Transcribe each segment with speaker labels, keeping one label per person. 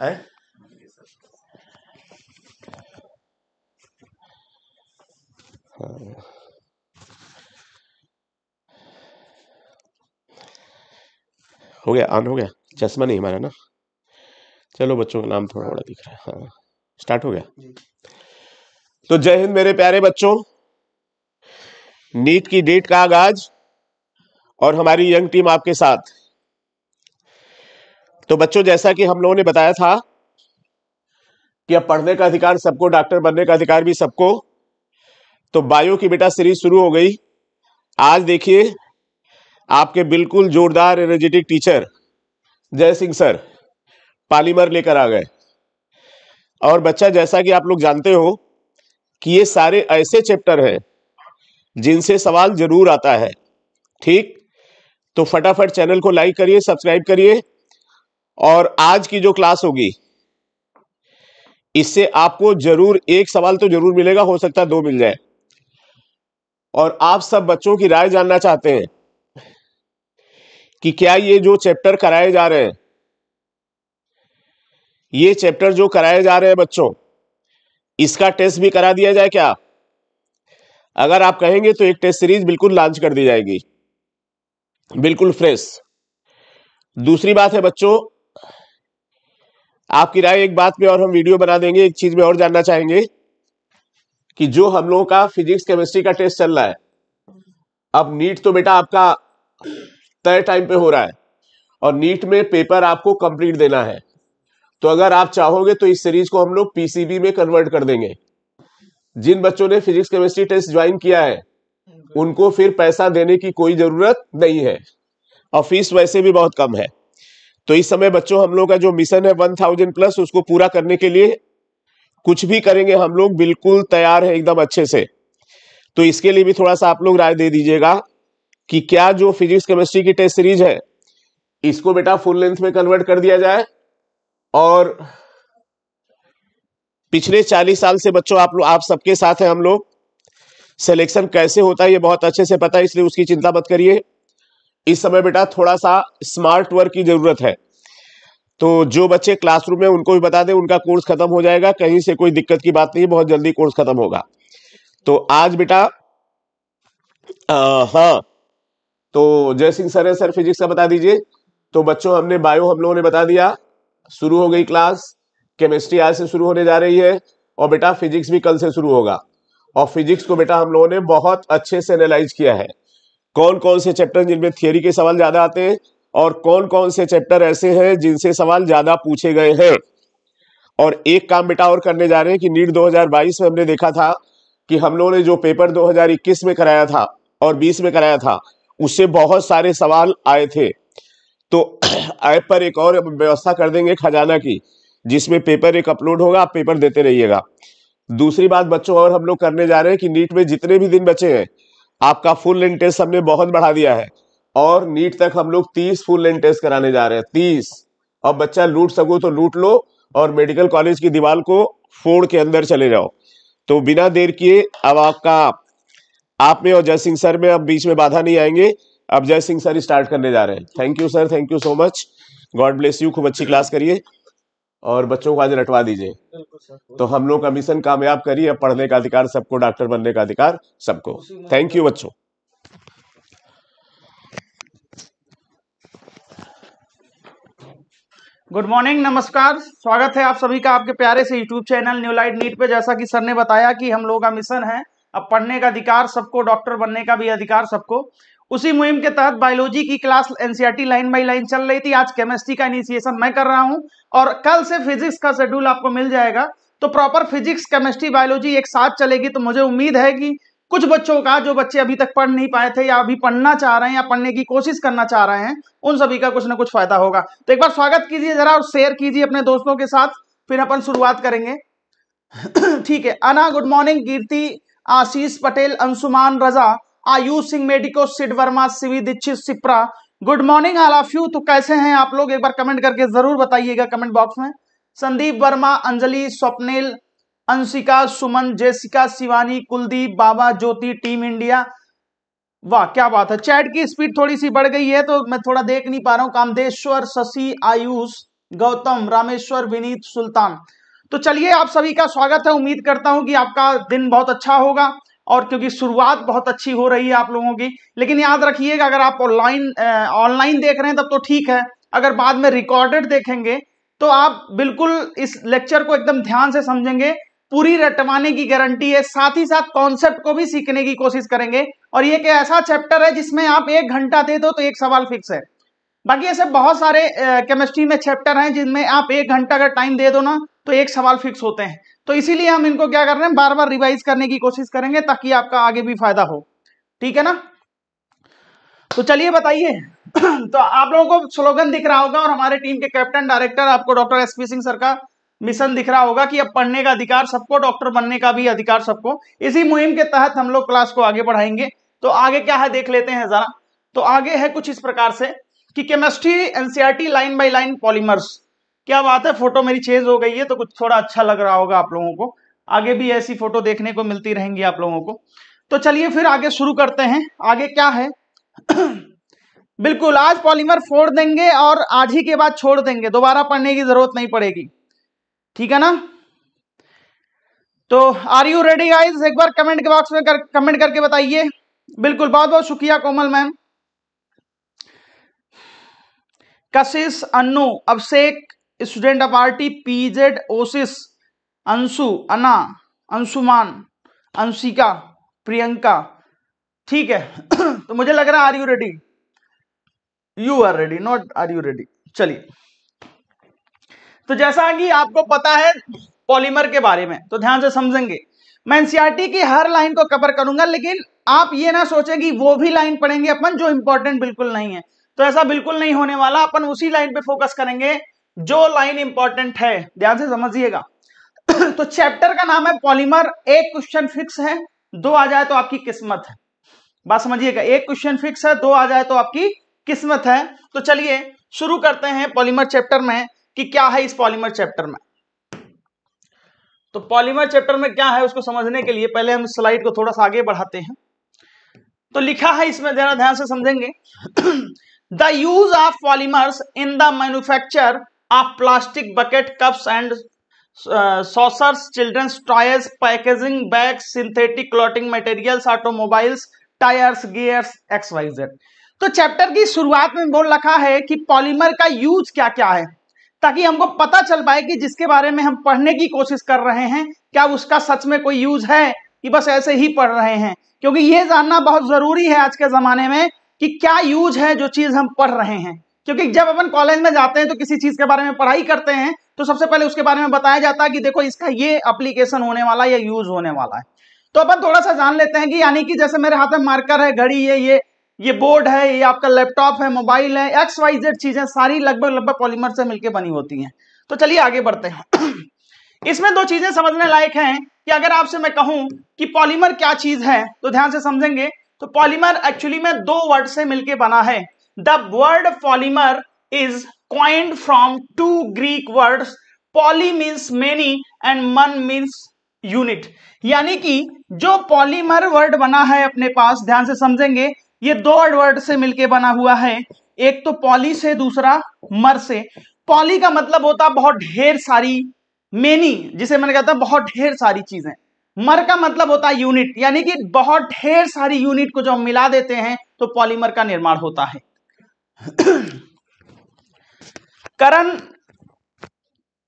Speaker 1: है हो गया ऑन हो गया चश्मा नहीं हमारा ना चलो बच्चों का नाम थोड़ा बड़ा दिख रहा है हाँ स्टार्ट हो गया तो जय हिंद मेरे प्यारे बच्चों नीट की डेट का आगाज और हमारी यंग टीम आपके साथ तो बच्चों जैसा कि हम लोगों ने बताया था कि अब पढ़ने का अधिकार सबको डॉक्टर बनने का अधिकार भी सबको तो बायो की बेटा सीरीज शुरू हो गई आज देखिए आपके बिल्कुल जोरदार एनर्जेटिक टीचर जय सिंह सर पालीमर लेकर आ गए और बच्चा जैसा कि आप लोग जानते हो कि ये सारे ऐसे चैप्टर हैं जिनसे सवाल जरूर आता है ठीक तो फटाफट चैनल को लाइक करिए सब्सक्राइब करिए और आज की जो क्लास होगी इससे आपको जरूर एक सवाल तो जरूर मिलेगा हो सकता है दो मिल जाए और आप सब बच्चों की राय जानना चाहते हैं कि क्या ये जो चैप्टर कराए जा रहे हैं ये चैप्टर जो कराए जा रहे हैं बच्चों इसका टेस्ट भी करा दिया जाए क्या अगर आप कहेंगे तो एक टेस्ट सीरीज बिल्कुल लॉन्च कर दी जाएगी बिल्कुल फ्रेश दूसरी बात है बच्चों आपकी राय एक बात पे और हम वीडियो बना देंगे एक चीज में और जानना चाहेंगे कि जो हम लोगों का फिजिक्स केमिस्ट्री का टेस्ट चल रहा है अब नीट तो बेटा आपका तय टाइम पे हो रहा है और नीट में पेपर आपको कंप्लीट देना है तो अगर आप चाहोगे तो इस सीरीज को हम लोग पीसीबी में कन्वर्ट कर देंगे जिन बच्चों ने फिजिक्स केमिस्ट्री टेस्ट ज्वाइन किया है उनको फिर पैसा देने की कोई जरूरत नहीं है और फीस वैसे भी बहुत कम है तो इस समय बच्चों हम लोग का जो मिशन है वन थाउजेंड प्लस उसको पूरा करने के लिए कुछ भी करेंगे हम लोग बिल्कुल तैयार है एकदम अच्छे से तो इसके लिए भी थोड़ा सा आप लोग राय दे दीजिएगा कि क्या जो फिजिक्स केमिस्ट्री की टेस्ट सीरीज है इसको बेटा फुल लेंथ में कन्वर्ट कर दिया जाए और पिछले चालीस साल से बच्चों आप लोग आप सबके साथ हैं हम लोग सिलेक्शन कैसे होता है ये बहुत अच्छे से पता है इसलिए उसकी चिंता मत करिए इस समय बेटा थोड़ा सा स्मार्ट वर्क की ज़रूरत है तो जो बच्चे क्लासरूम में उनको भी बता दें उनका कोर्स खत्म हो जाएगा कहीं से कोई दिक्कत की बात नहीं बहुत जल्दी कोर्स खत्म होगा तो आज बेटा हाँ तो जय सिंह सर है सर फिजिक्स का बता दीजिए तो बच्चों हमने बायो हम लोगों ने बता दिया शुरू हो गई क्लास केमिस्ट्री आज से शुरू होने जा रही है और बेटा फिजिक्स भी कल से शुरू होगा और फिजिक्स को बेटा हम लोगों ने बहुत अच्छे से एनालाइज किया है कौन कौन से चैप्टर जिनमें थियोरी के सवाल ज़्यादा आते हैं और कौन कौन से चैप्टर ऐसे हैं जिनसे सवाल ज़्यादा पूछे गए हैं और एक काम बेटा और करने जा रहे हैं कि नीट 2022 में हमने देखा था कि हम लोगों ने जो पेपर 2021 में कराया था और 20 में कराया था उससे बहुत सारे सवाल आए थे तो ऐप पर एक और व्यवस्था कर देंगे खजाना की जिसमें पेपर एक अपलोड होगा आप पेपर देते रहिएगा दूसरी बात बच्चों और हम लोग करने जा रहे हैं कि नीट में जितने भी दिन बचे हैं आपका फुल लेंथ टेस्ट हमने बहुत बढ़ा दिया है और नीट तक हम लोग तीस फुल लेंथ टेस्ट कराने जा रहे हैं तीस अब बच्चा लूट सको तो लूट लो और मेडिकल कॉलेज की दीवार को फोड़ के अंदर चले जाओ तो बिना देर किए अब आपका आप में और जय सिंह सर में अब बीच में बाधा नहीं आएंगे अब जय सिंह सर स्टार्ट करने जा रहे हैं thank you sir thank you so much God bless you खूब अच्छी क्लास करिए और बच्चों को आज रटवा दीजिए तो हम लोग का मिशन कामयाब करिए पढ़ने का अधिकार सबको डॉक्टर बनने का अधिकार सबको थैंक यू बच्चों
Speaker 2: गुड मॉर्निंग नमस्कार स्वागत है आप सभी का आपके प्यारे से YouTube channel new light NEET पे जैसा कि सर ने बताया कि हम लोगों का मिशन है अब पढ़ने का अधिकार सबको डॉक्टर बनने का भी अधिकार सबको उसी मुहिम के तहत बायोलॉजी की class NCERT e line by line चल रही थी आज केमिस्ट्री का इनिशिएशन मैं कर रहा हूं और कल से फिजिक्स का शेड्यूल आपको मिल जाएगा तो प्रॉपर फिजिक्स केमिस्ट्री बायोलॉजी एक साथ चलेगी तो मुझे उम्मीद है कि कुछ बच्चों का जो बच्चे अभी तक पढ़ नहीं पाए थे या अभी पढ़ना चाह रहे हैं या पढ़ने की कोशिश करना चाह रहे हैं उन सभी का कुछ ना कुछ फायदा होगा तो एक बार स्वागत कीजिए जरा और शेयर कीजिए अपने दोस्तों के साथ फिर अपन शुरुआत करेंगे ठीक है अना good morning Kirti Ashish Patel Anshuman Raza Ayush Singh medico Sid Verma Shivi Dixit Shipra good morning all of you तो कैसे हैं आप लोग एक बार कमेंट करके जरूर बताइएगा कमेंट बॉक्स में Sandeep Verma Anjali Swapnil Anshika Suman Jessica Shivani Kuldeep Baba Jyoti team India वाह क्या बात है चैट की स्पीड थोड़ी सी बढ़ गई है तो मैं थोड़ा देख नहीं पा रहा हूँ कामदेश्वर शशि आयुष गौतम रामेश्वर विनीत सुल्तान तो चलिए आप सभी का स्वागत है उम्मीद करता हूं कि आपका दिन बहुत अच्छा होगा और क्योंकि शुरुआत बहुत अच्छी हो रही है आप लोगों की लेकिन याद रखिएगा अगर आप ऑनलाइन ऑनलाइन देख रहे हैं तब तो ठीक है अगर बाद में रिकॉर्डेड देखेंगे तो आप बिल्कुल इस लेक्चर को एकदम ध्यान से समझेंगे पूरी रटवाने की गारंटी है साथ ही साथ कॉन्सेप्ट को भी सीखने की कोशिश करेंगे और ये कि ऐसा चैप्टर है जिसमें आप एक घंटा दे दो तो एक सवाल फिक्स है बाकी ऐसे बहुत सारे केमिस्ट्री में चैप्टर हैं जिनमें आप एक घंटा का टाइम दे दो ना तो एक सवाल फिक्स होते हैं तो इसीलिए हम इनको क्या कर रहे हैं बार बार रिवाइज करने की कोशिश करेंगे ताकि आपका आगे भी फायदा हो ठीक है ना तो चलिए बताइए तो आप लोगों को स्लोगन दिख रहा होगा और हमारे टीम के कैप्टन डायरेक्टर आपको doctor S P Singh sir का मिशन दिख रहा होगा कि अब पढ़ने का अधिकार सबको डॉक्टर बनने का भी अधिकार सबको इसी मुहिम के तहत हम लोग क्लास को आगे बढ़ाएंगे तो आगे क्या है देख लेते हैं जरा तो आगे है कुछ इस प्रकार से कि chemistry NCERT line by line polymers क्या बात है फोटो मेरी चेंज हो गई है तो कुछ थोड़ा अच्छा लग रहा होगा आप लोगों को आगे भी ऐसी फोटो देखने को मिलती रहेंगी आप लोगों को तो चलिए फिर आगे शुरू करते हैं आगे क्या है बिल्कुल आज पॉलीमर फोड़ देंगे और आज ही के बाद छोड़ देंगे दोबारा पढ़ने की जरूरत नहीं पड़ेगी ठीक है ना तो आर यू रेडी गाइस एक बार कमेंट के बॉक्स में कर, कमेंट करके बताइए बिल्कुल बहुत बहुत शुक्रिया Komal ma'am Kashish Annu Abhishek student of P Z oasis Anshu Ana Anshuman Anshika Priyanka ठीक है तो मुझे लग रहा है are you ready you are ready not are you ready चलिए तो जैसा कि आपको पता है पॉलीमर के बारे में तो ध्यान से समझेंगे मैं एनसीआरटी e की हर लाइन को कवर करूंगा लेकिन आप ये ना सोचें कि वो भी लाइन पढ़ेंगे अपन जो इंपॉर्टेंट बिल्कुल नहीं है तो ऐसा बिल्कुल नहीं होने वाला अपन उसी लाइन पे फोकस करेंगे जो लाइन इंपॉर्टेंट है ध्यान से समझिएगा तो चैप्टर का नाम है पॉलीमर एक क्वेश्चन फिक्स है दो आ जाए तो आपकी किस्मत है बात समझिएगा एक क्वेश्चन फिक्स है दो आ जाए तो आपकी किस्मत है तो चलिए शुरू करते हैं पॉलीमर चैप्टर में कि क्या है इस पॉलीमर चैप्टर में तो पॉलीमर चैप्टर में क्या है उसको समझने के लिए पहले हम स्लाइड को थोड़ा सा आगे बढ़ाते हैं तो लिखा है इसमें जरा ध्यान से समझेंगे the use of polymers in the manufacture of plastic bucket cups and saucers children's toys packaging bag synthetic clothing materials automobiles tyres gears X Y Z तो चैप्टर की शुरुआत में बोल रखा है कि पॉलीमर का यूज क्या क्या है ताकि हमको पता चल पाए कि जिसके बारे में हम पढ़ने की कोशिश कर रहे हैं क्या उसका सच में कोई यूज है कि बस ऐसे ही पढ़ रहे हैं क्योंकि ये जानना बहुत जरूरी है आज के जमाने में कि क्या यूज है जो चीज हम पढ़ रहे हैं क्योंकि जब अपन कॉलेज में जाते हैं तो किसी चीज के बारे में पढ़ाई करते हैं तो सबसे पहले उसके बारे में बताया जाता है कि देखो इसका ये अप्लीकेशन होने वाला है या यूज होने वाला है तो अपन थोड़ा सा जान लेते हैं कि यानी कि जैसे मेरे हाथ में मार्कर है घड़ी है ये ये बोर्ड है ये आपका लैपटॉप है मोबाइल है एक्स वाई जेड चीजें सारी लगभग लगभग पॉलीमर से मिलकर बनी होती हैं तो चलिए आगे बढ़ते हैं इसमें दो चीजें समझने लायक हैं कि अगर आपसे मैं कहूं कि पॉलीमर क्या चीज है तो ध्यान से समझेंगे तो पॉलीमर एक्चुअली में दो वर्ड से मिलकर बना है the word polymer is coined from two Greek words poly means many and mer means unit यानी कि जो पॉलीमर वर्ड बना है अपने पास ध्यान से समझेंगे ये दो वर्ड से मिलके बना हुआ है एक तो पॉली से दूसरा मर से पॉली का मतलब होता बहुत ढेर सारी मेनी जिसे मैंने कहता बहुत ढेर सारी चीजें मर का मतलब होता है यूनिट यानी कि बहुत ढेर सारी यूनिट को जो हम मिला देते हैं तो पॉलीमर का निर्माण होता है करण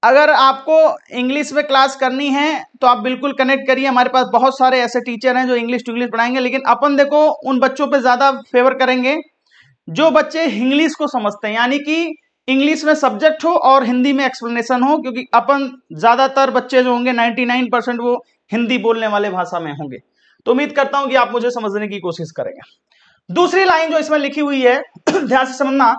Speaker 2: अगर आपको इंग्लिश में क्लास करनी है तो आप बिल्कुल कनेक्ट करिए हमारे पास बहुत सारे ऐसे टीचर हैं जो इंग्लिश टू इंग्लिश पढ़ाएंगे लेकिन अपन देखो उन बच्चों पे ज़्यादा फेवर करेंगे जो बच्चे इंग्लिश को समझते हैं यानी कि इंग्लिश में सब्जेक्ट हो और हिंदी में एक्सप्लेनेशन हो क्योंकि अपन ज़्यादातर बच्चे जो होंगे 99 परसेंट वो हिंदी बोलने वाले भाषा में होंगे तो उम्मीद करता हूँ कि आप मुझे समझने की कोशिश करेंगे दूसरी लाइन जो इसमें लिखी हुई है ध्यान से समझना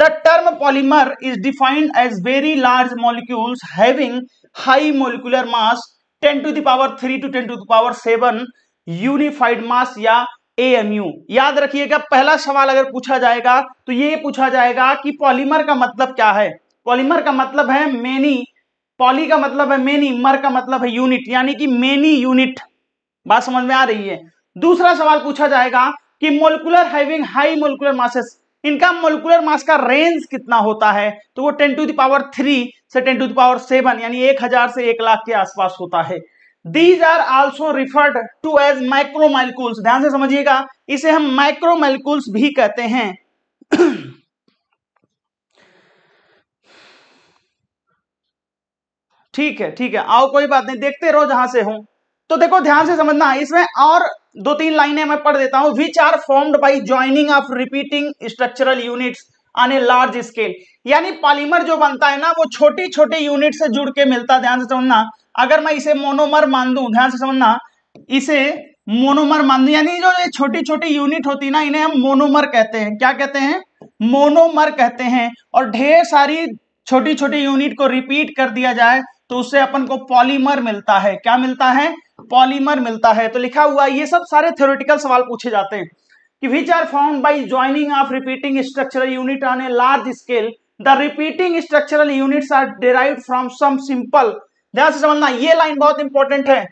Speaker 2: the term polymer is defined as very large molecules having high molecular mass 10 to the power 3 to 10 to the power 7 unified mass या एएमयू याद रखिएगा पहला सवाल अगर पूछा जाएगा तो ये पूछा जाएगा कि पॉलीमर का मतलब क्या है पॉलीमर का मतलब है मेनी पॉली का मतलब है मेनी मर का मतलब है यूनिट यानी कि मेनी यूनिट बात समझ में आ रही है दूसरा सवाल पूछा जाएगा कि molecular having high molecular masses इनका मोलिकुलर मास का रेंज कितना होता है तो वो टेन टू दावर थ्री से टेन टू दावर सेवन यानी एक हजार से एक लाख के आसपास होता है these are also referred to as micromolecules ध्यान से समझिएगा इसे हम माइक्रोमालिकूल्स भी कहते हैं ठीक है ठीक है आओ कोई बात नहीं देखते रहो जहां से हूं तो देखो ध्यान से समझना इसमें और दो तीन लाइनें मैं पढ़ देता हूं which are formed by joining of repeating structural units on a large scale यानी पॉलीमर जो बनता है ना वो छोटे छोटे यूनिट से जुड़ के मिलता है ध्यान से समझना अगर मैं इसे मोनोमर मान दू ध्यान से समझना इसे मोनोमर मान दू यानी जो ये छोटी छोटी यूनिट होती है ना इन्हें हम मोनोमर कहते हैं क्या कहते हैं मोनोमर कहते हैं और ढेर सारी छोटी छोटी यूनिट को रिपीट कर दिया जाए तो उससे अपन को पॉलीमर मिलता है क्या मिलता है पॉलीमर मिलता है तो लिखा हुआ ये सब सारे थ्योरेटिकल सवाल पूछे जाते हैं कि which are found by joining of repeating structural unit on a large scale the repeating structural units are derive from some simple ध्यान से समझना ये लाइन बहुत इंपॉर्टेंट है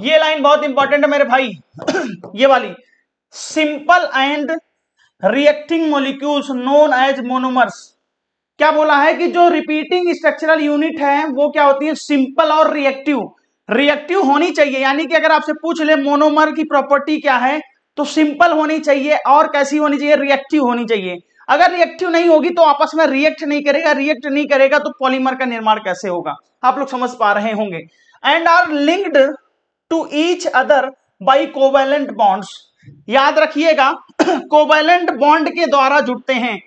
Speaker 2: ये लाइन बहुत इंपॉर्टेंट है मेरे भाई ये वाली simple and reacting molecules known as monomers क्या बोला है कि जो रिपीटिंग स्ट्रक्चरल यूनिट है वो क्या होती है सिंपल और रिएक्टिव रिएक्टिव होनी चाहिए यानी कि अगर आपसे पूछ ले मोनोमर की प्रॉपर्टी क्या है तो सिंपल होनी चाहिए और कैसी होनी चाहिए रिएक्टिव होनी चाहिए अगर रिएक्टिव नहीं होगी तो आपस में रिएक्ट नहीं करेगा रिएक्ट नहीं करेगा तो पॉलीमर का निर्माण कैसे होगा आप लोग समझ पा रहे होंगे and are linked to each other by covalent bonds याद रखिएगा कोवेलेंट बॉन्ड के द्वारा जुड़ते हैं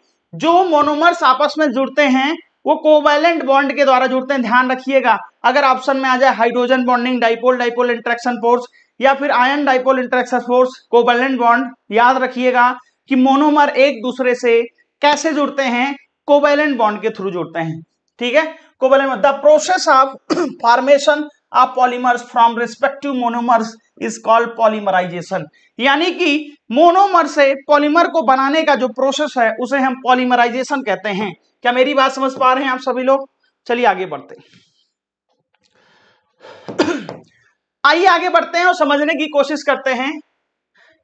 Speaker 2: जो मोनोमर्स आपस में जुड़ते हैं वो कोवैलेंट बॉन्ड के द्वारा जुड़ते हैं ध्यान रखिएगा अगर ऑप्शन में आ जाए hydrogen bonding dipole dipole interaction force या फिर ion dipole interaction force covalent bond याद रखिएगा कि मोनोमर एक दूसरे से कैसे जुड़ते हैं कोवैलेंट बॉन्ड के थ्रू जुड़ते हैं ठीक है covalent the process of formation of polymers from respective monomers is called polymerization यानी कि मोनोमर से पॉलीमर को बनाने का जो प्रोसेस है उसे हम पॉलीमराइजेशन कहते हैं क्या मेरी बात समझ पा रहे हैं आप सभी लोग चलिए आगे बढ़ते आइए आगे बढ़ते हैं और समझने की कोशिश करते हैं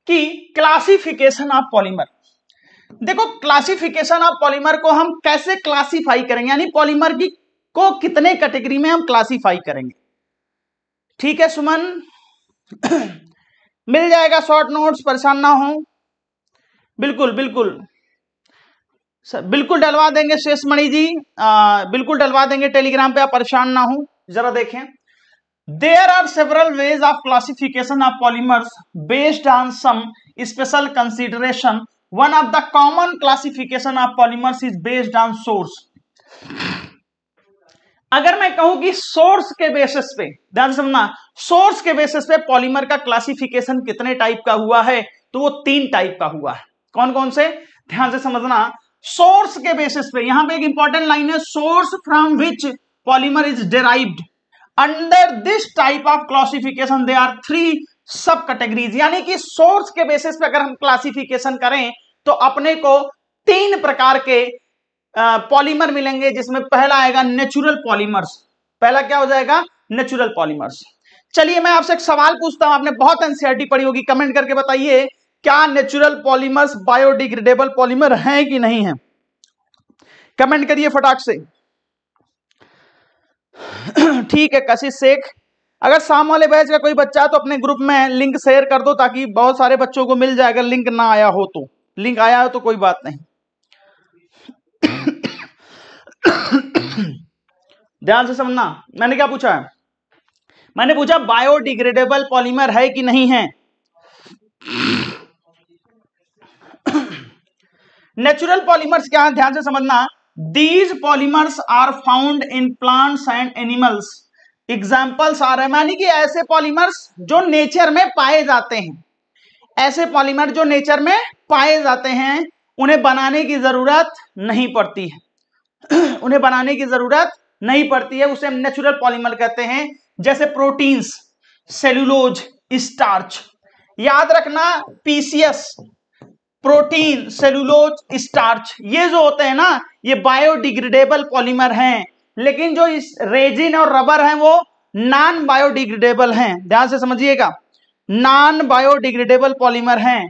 Speaker 2: कि क्लासिफिकेशन ऑफ पॉलीमर देखो क्लासिफिकेशन ऑफ पॉलीमर को हम कैसे क्लासिफाई करेंगे यानी पॉलीमर की को कितने कैटेगरी में हम क्लासिफाई करेंगे ठीक है सुमन मिल जाएगा शॉर्ट नोट्स परेशान ना हो बिल्कुल बिल्कुल सर बिल्कुल डलवा देंगे शेष मणि जी आ, बिल्कुल डलवा देंगे टेलीग्राम पे आप परेशान ना हो जरा देखें there are several ways of classification of polymers based on some special consideration one of the common classification of polymers is based on source अगर मैं कहूं कि सोर्स के बेसिस पे ध्यान समझना सोर्स के बेसिस पे पॉलीमर का क्लासिफिकेशन कितने टाइप का हुआ है तो वो तीन टाइप का हुआ है कौन कौन से ध्यान से समझना सोर्स के बेसिस पे यहां पे एक इंपॉर्टेंट लाइन है source from which polymer is derived under this type of classification they are three subcategories यानी कि सोर्स के बेसिस पे अगर हम क्लासिफिकेशन करें तो अपने को तीन प्रकार के पॉलीमर मिलेंगे जिसमें पहला आएगा नेचुरल पॉलीमर्स पहला क्या हो जाएगा नेचुरल पॉलीमर्स चलिए मैं आपसे एक सवाल पूछता हूं आपने बहुत एनसीआरटी पढ़ी होगी कमेंट करके बताइए क्या नेचुरल पॉलीमर्स बायोडिग्रेडेबल पॉलीमर हैं कि नहीं है कमेंट करिए फटाक से ठीक है कशिश शेख अगर शाम वाले बैच का कोई बच्चा है तो अपने ग्रुप में लिंक शेयर कर दो ताकि बहुत सारे बच्चों को मिल जाए अगर लिंक ना आया हो तो लिंक आया हो तो कोई बात नहीं ध्यान से समझना मैंने क्या पूछा है मैंने पूछा बायोडिग्रेडेबल पॉलीमर है कि नहीं है नेचुरल पॉलीमर्स क्या है ध्यान से समझना these polymers are found in plants and animals examples आ रहे हैं यानी कि ऐसे पॉलीमर्स जो नेचर में पाए जाते हैं ऐसे पॉलीमर जो नेचर में पाए जाते हैं उन्हें बनाने की जरूरत नहीं पड़ती है उन्हें बनाने की जरूरत नहीं पड़ती है उसे हम नेचुरल पॉलीमर कहते हैं जैसे प्रोटीन्स सेलुलोज स्टार्च याद रखना पीसीएस प्रोटीन सेलुलोज स्टार्च ये जो होते हैं ना ये बायोडिग्रेडेबल पॉलीमर हैं लेकिन जो इस रेजिन और रबर हैं वो नॉन बायोडिग्रेडेबल हैं ध्यान से समझिएगा नॉन बायोडिग्रेडेबल पॉलीमर हैं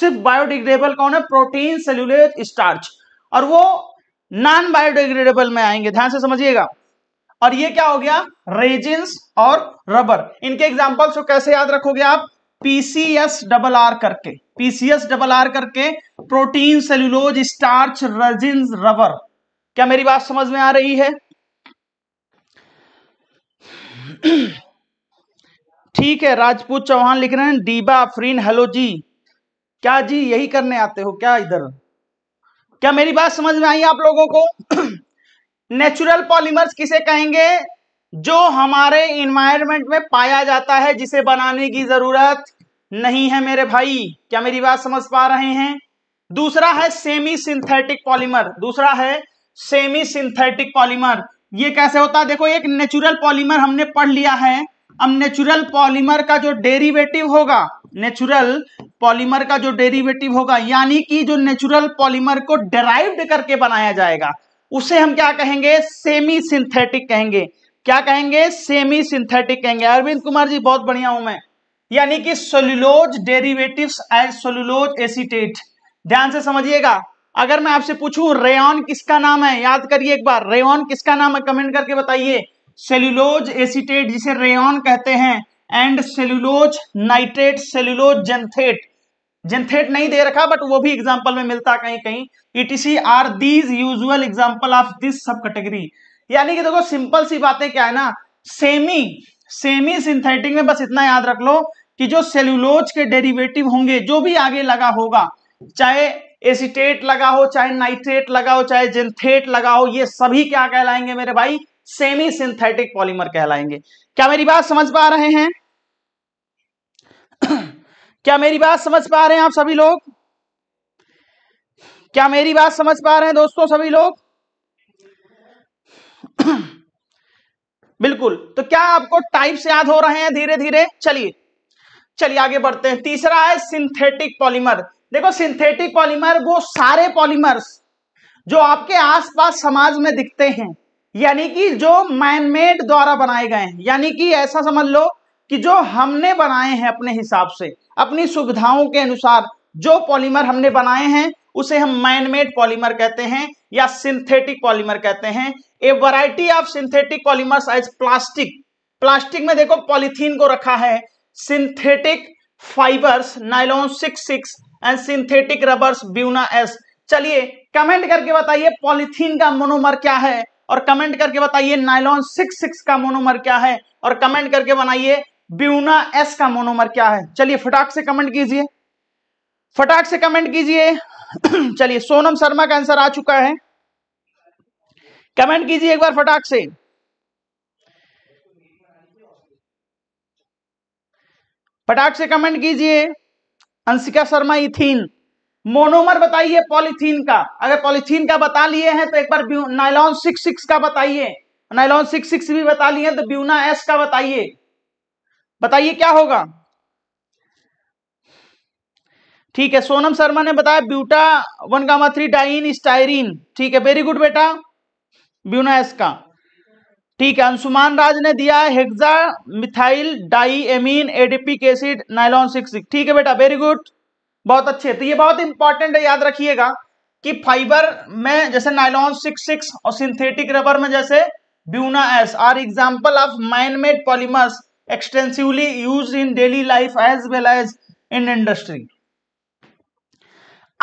Speaker 2: सिर्फ बायोडिग्रेडेबल कौन है प्रोटीन सेलुलोज स्टार्च और वो नॉन बायोडिग्रेडेबल में आएंगे ध्यान से समझिएगा और ये क्या हो गया रेजिन और रबर इनके एग्जाम्पल्स को कैसे याद रखोगे आप पीसीएस डबल आर करके पीसीएस डबल आर करके protein cellulose starch resin rubber क्या मेरी बात समझ में आ रही है ठीक है राजपूत चौहान लिख रहे हैं डीबा अफरीन हेलो जी क्या जी यही करने आते हो क्या इधर क्या मेरी बात समझ में आई आप लोगों को नेचुरल पॉलीमर्स किसे कहेंगे जो हमारे इन्वायरमेंट में पाया जाता है जिसे बनाने की जरूरत नहीं है मेरे भाई क्या मेरी बात समझ पा रहे हैं दूसरा है सेमी सिंथेटिक पॉलीमर दूसरा है सेमी सिंथेटिक पॉलीमर ये कैसे होता है देखो एक नेचुरल पॉलीमर हमने पढ़ लिया है अब नेचुरल पॉलीमर का जो डेरिवेटिव होगा नेचुरल पॉलीमर का जो डेरिवेटिव होगा यानी कि जो नेचुरल पॉलीमर को डेराइव्ड करके बनाया जाएगा उसे हम क्या कहेंगे सेमी सिंथेटिक कहेंगे क्या कहेंगे सेमी सिंथेटिक कहेंगे अरविंद कुमार जी बहुत बढ़िया हूं मैं यानी कि cellulose derivatives and cellulose acetate ध्यान से समझिएगा अगर मैं आपसे पूछूं रेन किसका नाम है याद करिए एक बार रेन किसका नाम है कमेंट करके बताइए सेल्यूलोज एसिटेट जिसे रेन कहते हैं and cellulose nitrate cellulose xanthate xanthate नहीं दे रखा बट वो भी एग्जांपल में मिलता कहीं कहीं it is are these usual example of this subcategory यानी कि देखो सिंपल सी बातें क्या है ना सेमी सेमी सिंथेटिक में बस इतना याद रख लो कि जो सेल्यूलोज के डेरिवेटिव होंगे जो भी आगे लगा होगा चाहे एसिटेट लगा हो चाहे नाइट्रेट लगा हो चाहे जेंथेट लगा हो ये सभी क्या कहलाएंगे मेरे भाई सेमी सिंथेटिक पॉलीमर कहलाएंगे क्या मेरी बात समझ पा रहे हैं क्या मेरी बात समझ पा रहे हैं आप सभी लोग क्या मेरी बात समझ पा रहे हैं दोस्तों सभी लोग बिल्कुल तो क्या आपको टाइप्स याद हो रहे हैं धीरे धीरे चलिए चलिए आगे बढ़ते हैं तीसरा है सिंथेटिक पॉलीमर देखो सिंथेटिक पॉलीमर वो सारे पॉलीमर्स जो आपके आसपास समाज में दिखते हैं यानी कि जो मैनमेड द्वारा बनाए गए हैं यानी कि ऐसा समझ लो कि जो हमने बनाए हैं अपने हिसाब से अपनी सुविधाओं के अनुसार जो पॉलीमर हमने बनाए हैं उसे हम मैनमेड पॉलीमर कहते हैं या सिंथेटिक पॉलीमर कहते हैं a variety of synthetic polymer as plastic plastic में देखो पॉलिथीन को रखा है synthetic fibres nylon six six and synthetic rubbers Buna S चलिए कमेंट करके बताइए पॉलिथीन का मोनोमर क्या है और कमेंट करके बताइए नाइलॉन सिक्स सिक्स का मोनोमर क्या है और कमेंट करके बनाइए ब्यूना एस का मोनोमर क्या है चलिए फटाक से कमेंट कीजिए फटाक से कमेंट कीजिए चलिए सोनम शर्मा का आंसर आ चुका है कमेंट कीजिए एक बार फटाक से फटाक से कमेंट कीजिए अंशिका शर्मा इथिन मोनोमर बताइए पॉलिथीन का अगर पॉलिथीन का बता लिए हैं तो एक बार नाइलॉन सिक्स सिक्स का बताइए नाइलॉन सिक्स सिक्स भी बता लिए तो ब्यूना एस का बताइए बताइए क्या होगा ठीक है सोनम शर्मा ने बताया buta one comma three diene styrene ठीक है वेरी गुड बेटा ब्यूना एस का ठीक है अंशुमान राज ने दिया है hexa methyl di amine adipic acid nylon six ठीक है बेटा वेरी गुड बहुत अच्छे तो ये बहुत इंपॉर्टेंट है याद रखिएगा कि फाइबर में जैसे नाइलॉन सिक्स सिक्स और सिंथेटिक रबर में जैसे Buna S are example of man made polymers extensively use in daily life as well as in industry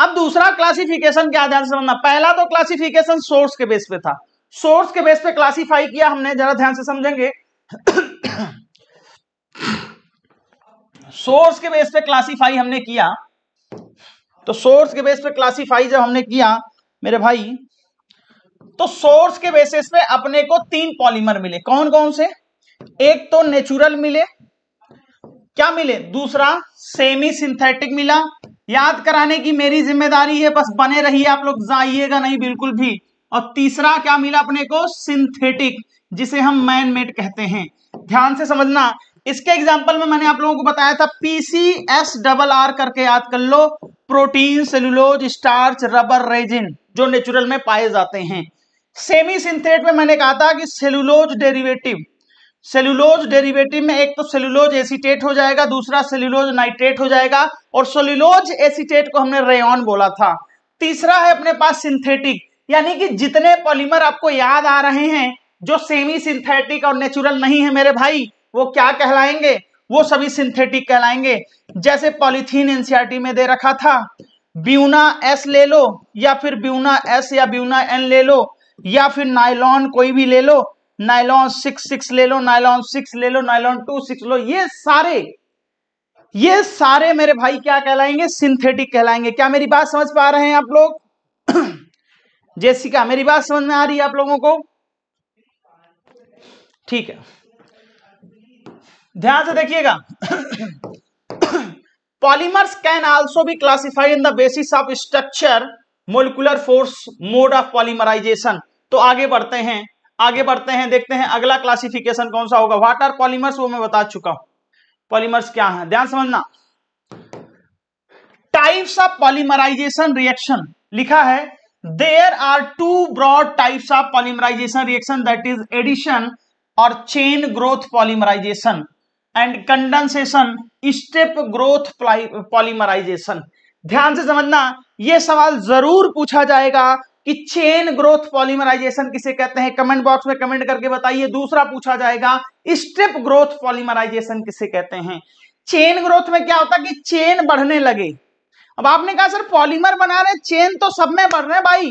Speaker 2: अब दूसरा क्लासिफिकेशन क्या ध्यान से समझना पहला तो क्लासिफिकेशन सोर्स के बेस पे था सोर्स के बेस पे क्लासिफाई किया हमने जरा ध्यान से समझेंगे सोर्स के बेस पे क्लासिफाई हमने किया तो सोर्स के बेस पे क्लासिफाई जब हमने किया मेरे भाई तो सोर्स के बेसिस पे अपने को तीन पॉलीमर मिले कौन कौन से एक तो नेचुरल मिले क्या मिले दूसरा सेमी सिंथेटिक मिला याद कराने की मेरी जिम्मेदारी है बस बने रहिए आप लोग जाइएगा नहीं बिल्कुल भी और तीसरा क्या मिला अपने को सिंथेटिक जिसे हम मैन मेड कहते हैं ध्यान से समझना इसके एग्जाम्पल में मैंने आप लोगों को बताया था पीसीएस डबल आर करके याद कर लो protein cellulose starch rubber resin जो नेचुरल में पाए जाते हैं सेमी सिंथेट में मैंने कहा था कि सेलुलोज डेरिवेटिव सेलुलोज डेरिवेटिव में एक तो सेल्यूलोज एसीटेट हो जाएगा दूसरा सेल्यूलोज नाइट्रेट हो जाएगा और सेलुलोज एसीटेट को हमने रेयन बोला था तीसरा है अपने पास सिंथेटिक यानी कि जितने पॉलीमर आपको याद आ रहे हैं जो सेमी सिंथेटिक और नेचुरल नहीं है मेरे भाई वो क्या कहलाएंगे वो सभी सिंथेटिक कहलाएंगे जैसे पॉलीथीन एनसीआरटी में दे रखा था ब्यूना एस ले लो या फिर ब्यूना एस या ब्यूना एन ले लो या फिर नाइलॉन कोई भी ले लो नाइलॉन सिक्स सिक्स ले लो नाइलॉन सिक्स ले लो नाइलॉन टू सिक्स लो ये सारे ये सारे मेरे भाई क्या कहलाएंगे सिंथेटिक कहलाएंगे क्या मेरी बात समझ पा रहे हैं आप लोग जेसिका मेरी बात समझ में आ रही है आप लोगों को ठीक है ध्यान से देखिएगा polymers can also be classified in the basis of structure molecular force mode of polymerization तो आगे बढ़ते हैं आगे बढ़ते हैं देखते हैं अगला क्लासिफिकेशन कौन सा होगा वाटर पॉलीमर्स वो मैं बता चुका हूं पॉलीमर्स क्या है ध्यान समझना टाइप्स ऑफ पॉलीमराइजेशन रिएक्शन लिखा है there are two broad types of polymerization reaction that is addition और chain growth polymerization and condensation step growth polymerization ध्यान से समझना यह सवाल जरूर पूछा जाएगा कि चेन ग्रोथ पॉलीमराइजेशन किसे कहते हैं कमेंट बॉक्स में कमेंट करके बताइए दूसरा पूछा जाएगा स्ट्रिप ग्रोथ पॉलीमराइजेशन किसे कहते हैं चेन ग्रोथ में क्या होता है कि चेन बढ़ने लगे अब आपने कहा सर पॉलीमर बना रहे चेन तो सब में बढ़ रहे भाई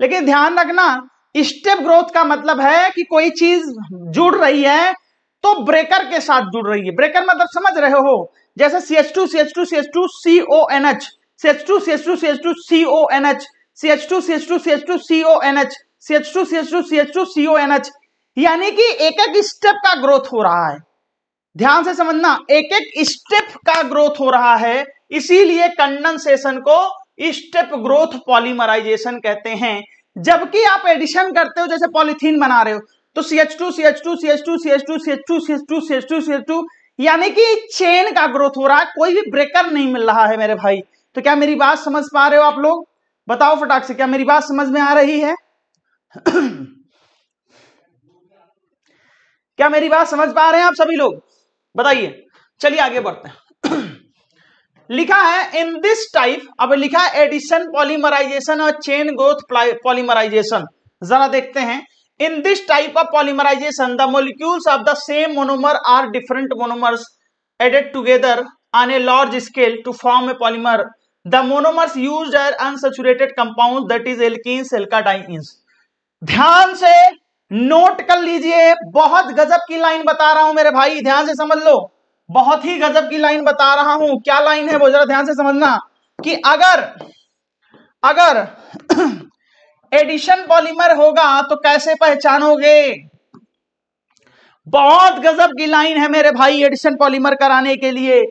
Speaker 2: लेकिन ध्यान रखना स्टेप ग्रोथ का मतलब है कि कोई चीज जुड़ रही है तो ब्रेकर के साथ जुड़ रही है ब्रेकर मतलब समझ रहे हो जैसे C H two C H two C H two C O N H C H two C H two C H two C O N H C H two C H two C H two C N H C H two C H two C H two C N H यानी कि एक एक step का growth हो रहा है ध्यान से समझना एक एक स्टेप का ग्रोथ हो रहा है इसीलिए कंडेंसेशन को स्टेप ग्रोथ पॉलीमराइजेशन कहते हैं जबकि आप एडिशन करते हो जैसे पॉलीथीन बना रहे हो तो C H two C H two C H two C H two C H two C H two C H two C H two यानी कि चेन का ग्रोथ हो रहा है कोई भी ब्रेकर नहीं मिल रहा है मेरे भाई तो क्या मेरी बात समझ पा रहे हो आप लोग बताओ फटाक से क्या मेरी बात समझ में आ रही है क्या मेरी बात समझ पा रहे हैं आप सभी लोग बताइए चलिए आगे बढ़ते हैं लिखा है इन दिस टाइप अब लिखा है एडिशन पॉलीमराइजेशन और चेन ग्रोथ पॉलीमराइजेशन जरा देखते हैं in this type of polymerization the molecules of the same monomer are different monomers added together on a large scale to form a polymer the monomers use are unsaturated compound that is alkene alkadienes ध्यान से note कर लीजिए बहुत गजब की line बता रहा हूं मेरे भाई ध्यान से समझ लो बहुत ही गजब की लाइन बता रहा हूं क्या लाइन है वो जरा ध्यान से समझना कि अगर अगर एडिशन पॉलीमर होगा तो कैसे पहचानोगे बहुत गजब की लाइन है मेरे भाई एडिशन पॉलीमर कराने के लिए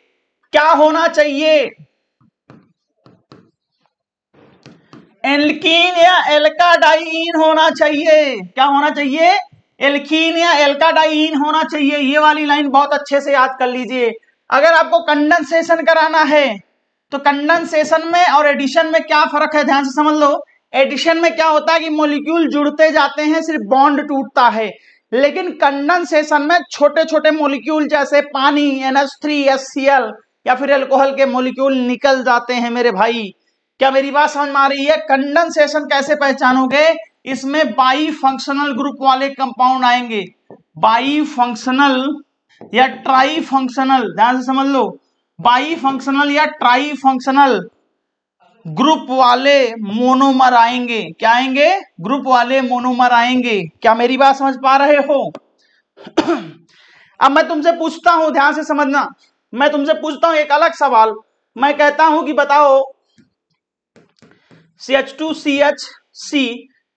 Speaker 2: क्या होना चाहिए एल्किन या एल्काडाइन होना चाहिए क्या होना चाहिए एल्किन या एल्काडाइन होना चाहिए ये वाली लाइन बहुत अच्छे से याद कर लीजिए अगर आपको कंडेंसेशन कराना है तो कंडेंसेशन में और एडिशन में क्या फर्क है ध्यान से समझ लो एडिशन में क्या होता है कि मोलिक्यूल जुड़ते जाते हैं सिर्फ बॉन्ड टूटता है लेकिन कंडेंसेशन में छोटे छोटे मोलिक्यूल जैसे पानी N three S C L या फिर एल्कोहल के मोलिक्यूल निकल जाते हैं मेरे भाई क्या मेरी बात समझ में आ रही है कंडेंसेशन कैसे पहचानोगे इसमें बाई फंक्शनल ग्रुप वाले कंपाउंड आएंगे बाई फंक्शनल या ट्राई फंक्शनल ध्यान से समझ लो बाई फंक्शनल या ट्राई फंक्शनल ग्रुप वाले मोनोमर आएंगे क्या आएंगे ग्रुप वाले मोनोमर आएंगे क्या मेरी बात समझ पा रहे हो अब मैं तुमसे पूछता हूं ध्यान से समझना मैं तुमसे पूछता हूं एक अलग सवाल मैं कहता हूं कि बताओ C H two C H C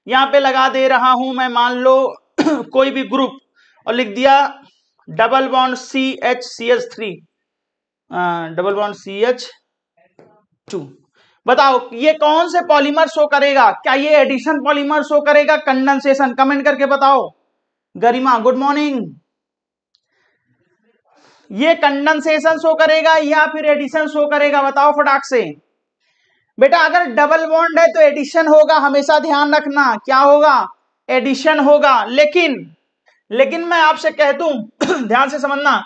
Speaker 2: यहाँ पे लगा दे रहा हूं मैं मान लो कोई भी ग्रुप और लिख दिया double bond C H C H three double bond C H two बताओ ये कौन से पॉलीमर शो करेगा क्या ये एडिशन पॉलीमर शो करेगा कंडेंसेशन कमेंट करके बताओ गरिमा गुड मॉर्निंग ये कंडेंसेशन शो करेगा या फिर एडिशन शो करेगा बताओ फटाक से बेटा अगर डबल बॉन्ड है तो एडिशन होगा हमेशा ध्यान रखना क्या होगा एडिशन होगा लेकिन लेकिन मैं आपसे कह दू ध्यान से समझना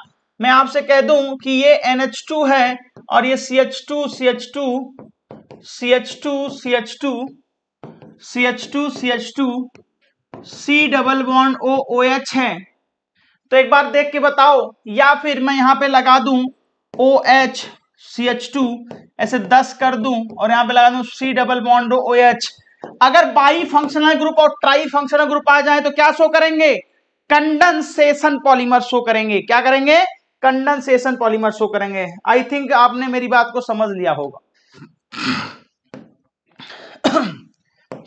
Speaker 2: मैं आपसे कह दू कि ये NH2 है और ये CH2 CH2 CH2 CH2 CH2 CH2 C double bond O O H है तो एक बार देख के बताओ या फिर मैं यहां पे लगा दू O OH, H C H two ऐसे दस कर दूं और यहां पे लगा दूं C double bond O H अगर बाई फंक्शनल ग्रुप और ट्राई फंक्शनल ग्रुप आ जाए तो क्या शो करेंगे कंडेंसेशन पॉलीमर शो करेंगे क्या करेंगे कंडेंसेशन पॉलीमर शो करेंगे आई थिंक आपने मेरी बात को समझ लिया होगा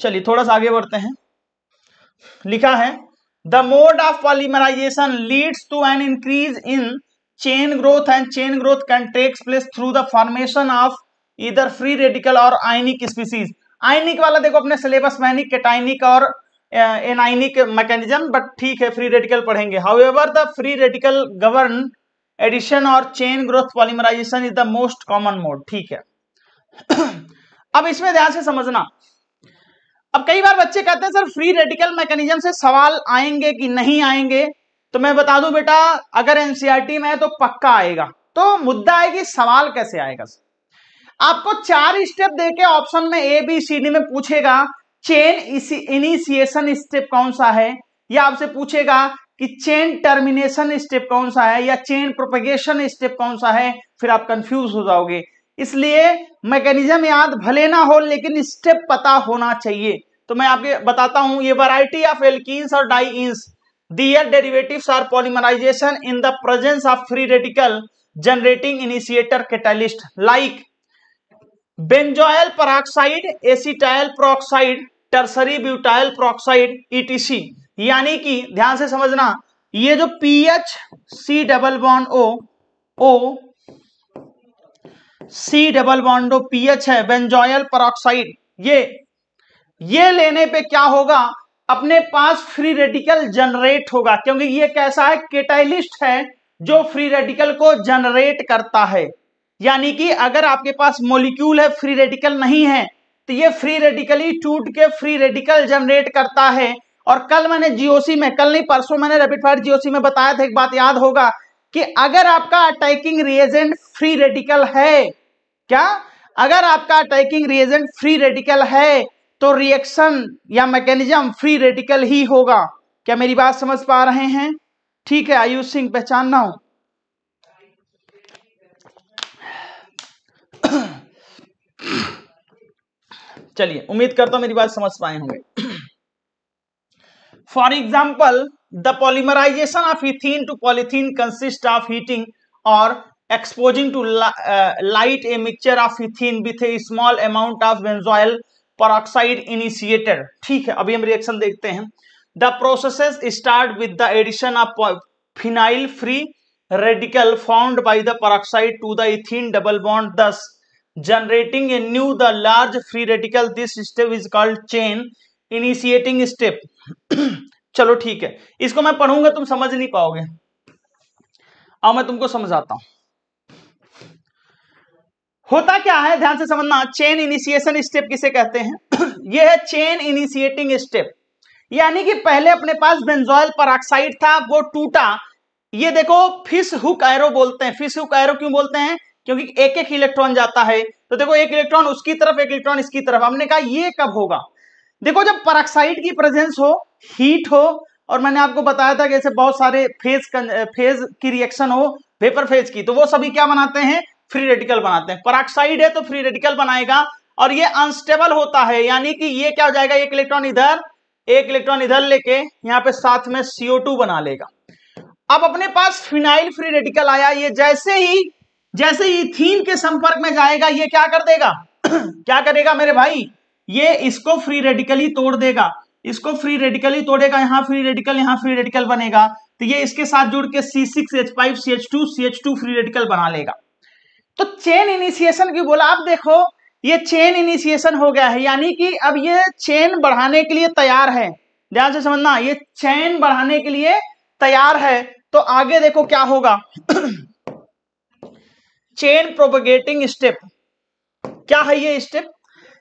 Speaker 2: चलिए थोड़ा सा आगे बढ़ते हैं लिखा है the mode of polymerization leads to an increase in chain growth and chain growth can takes place through the formation of either free radical or ionic species ionic वाला देखो अपने सिलेबस में केटाइनिक और एनाइनिक मैकेनिज्म बट ठीक है free radical पढ़ेंगे however the free radical govern addition और chain growth polymerization is the most common mode ठीक है अब इसमें ध्यान से समझना अब कई बार बच्चे कहते हैं सर फ्री रेडिकल मैकेनिज्म से सवाल आएंगे कि नहीं आएंगे तो मैं बता दूं बेटा अगर एनसीईआरटी e में है तो पक्का आएगा तो मुद्दा है कि सवाल कैसे आएगा आपको चार स्टेप देके ऑप्शन में ए बी सी डी में पूछेगा चेन इनिशिएशन स्टेप कौन सा है या आपसे पूछेगा कि चेन टर्मिनेशन स्टेप कौन सा है या चेन प्रोपेगेशन स्टेप कौन सा है फिर आप कंफ्यूज हो जाओगे इसलिए मैकेनिज्म याद भले ना हो लेकिन स्टेप पता होना चाहिए तो मैं आपके बताता हूं ये वैरायटी ऑफ एल्किन्स और di their derivatives are polymerization in the presence of free radical generating initiator catalyst like benzoyl peroxide acetyl peroxide tertiary butyl peroxide ETC यानी कि ध्यान से समझना ये जो P H C double bond O O C double bond O H है benzoyl peroxide ये ये लेने पे क्या होगा अपने पास फ्री रेडिकल जनरेट होगा क्योंकि ये कैसा है केटाइलिस्ट है जो फ्री रेडिकल को जनरेट करता है यानी कि अगर आपके पास मोलिक्यूल है फ्री रेडिकल नहीं है तो ये फ्री रेडिकली टूट के फ्री रेडिकल जनरेट करता है और कल मैंने जीओसी में कल नहीं परसों मैंने रेपिड फायर जीओसी में बताया था एक बात याद होगा कि अगर आपका अटैकिंग रिएजेंट फ्री रेडिकल है क्या अगर आपका अटैकिंग रिएजेंट फ्री रेडिकल है तो रिएक्शन या मैकेनिज्म फ्री रेडिकल ही होगा क्या मेरी बात समझ पा रहे हैं ठीक है आयुष सिंह पहचानना हो चलिए उम्मीद करता हूं मेरी बात समझ पाए होंगे for example the polymerisation of ethene to polythene consist of heating और exposing to light a mixture of ethene with a small amount of of peroxide initiated ठीक है अभी हम रिएक्शन देखते हैं the process start with the addition of phenyl free radical found by the peroxide to the ethene double bond thus generating a new the large free radical this step is called chain initiating step चलो ठीक है इसको मैं पढ़ूंगा तुम समझ नहीं पाओगे अब मैं तुमको समझाता हूं होता क्या है ध्यान से समझना चेन इनिशिएशन स्टेप किसे कहते हैं यह है चेन इनिशिएटिंग स्टेप यानी कि पहले अपने पास बेंजोइल पराक्साइड था वो टूटा ये देखो फिश हुक एरो बोलते हैं फिश हुक एरो क्यों बोलते हैं क्योंकि एक एक इलेक्ट्रॉन जाता है तो देखो एक इलेक्ट्रॉन उसकी तरफ एक इलेक्ट्रॉन इसकी तरफ हमने कहा ये कब होगा देखो जब पराक्साइड की प्रेजेंस हो हीट हो और मैंने आपको बताया था कि ऐसे बहुत सारे फेज फेज की रिएक्शन हो वेपर फेज की तो वो सभी क्या बनाते हैं फ्री रेडिकल बनाते हैं पराक्साइड है तो फ्री रेडिकल बनाएगा और ये अनस्टेबल होता है यानी कि ये क्या हो जाएगा एक इलेक्ट्रॉन इधर एक इलेक्ट्रॉन इधर लेके यहाँ पे साथ में CO2 बना लेगा अब अपने पास फिनाइल फ्री रेडिकल आया ये जैसे ही जैसे ही थीन के संपर्क में जाएगा ये क्या कर देगा क्या करेगा मेरे भाई ये इसको फ्री रेडिकली तोड़ देगा इसको फ्री रेडिकली तोड़ेगा यहाँ फ्री रेडिकल यहाँ फ्री रेडिकल बनेगा तो ये इसके साथ जुड़ के C six H five C H two C H two free radical बना लेगा तो चेन इनिशिएशन की बोला आप देखो ये चेन इनिशिएशन हो गया है यानी कि अब ये चेन बढ़ाने के लिए तैयार है ध्यान से समझना ये चेन बढ़ाने के लिए तैयार है तो आगे देखो क्या होगा चेन प्रोपोगेटिंग स्टेप क्या है ये स्टेप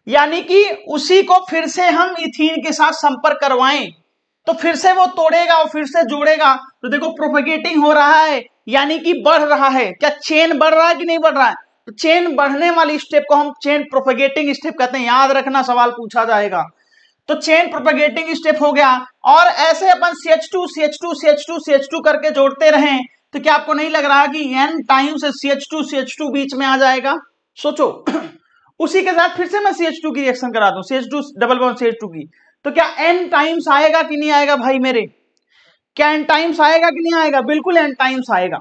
Speaker 2: यानी कि उसी को फिर से हम इथीन के साथ संपर्क करवाएं तो फिर से वो तोड़ेगा और फिर से जोड़ेगा तो देखो प्रोपोगेटिंग हो रहा है यानी कि बढ़ रहा है क्या चेन बढ़ रहा है कि नहीं बढ़ रहा है तो चेन बढ़ने वाली स्टेप को हम चेन प्रोपेगेटिंग स्टेप कहते हैं याद रखना सवाल पूछा जाएगा तो चेन प्रोपेगेटिंग स्टेप हो गया और ऐसे अपन C H two C H two C H two C H two करके जोड़ते रहे तो क्या आपको नहीं लग रहा कि एन टाइम से H two C H two बीच में आ जाएगा सोचो उसी के साथ फिर से मैं सी एच टू की रिएक्शन करा दू H two double one H two की तो क्या एन टाइम्स आएगा कि नहीं आएगा भाई मेरे क्या एंड टाइम्स आएगा कि नहीं आएगा बिल्कुल एंड टाइम्स आएगा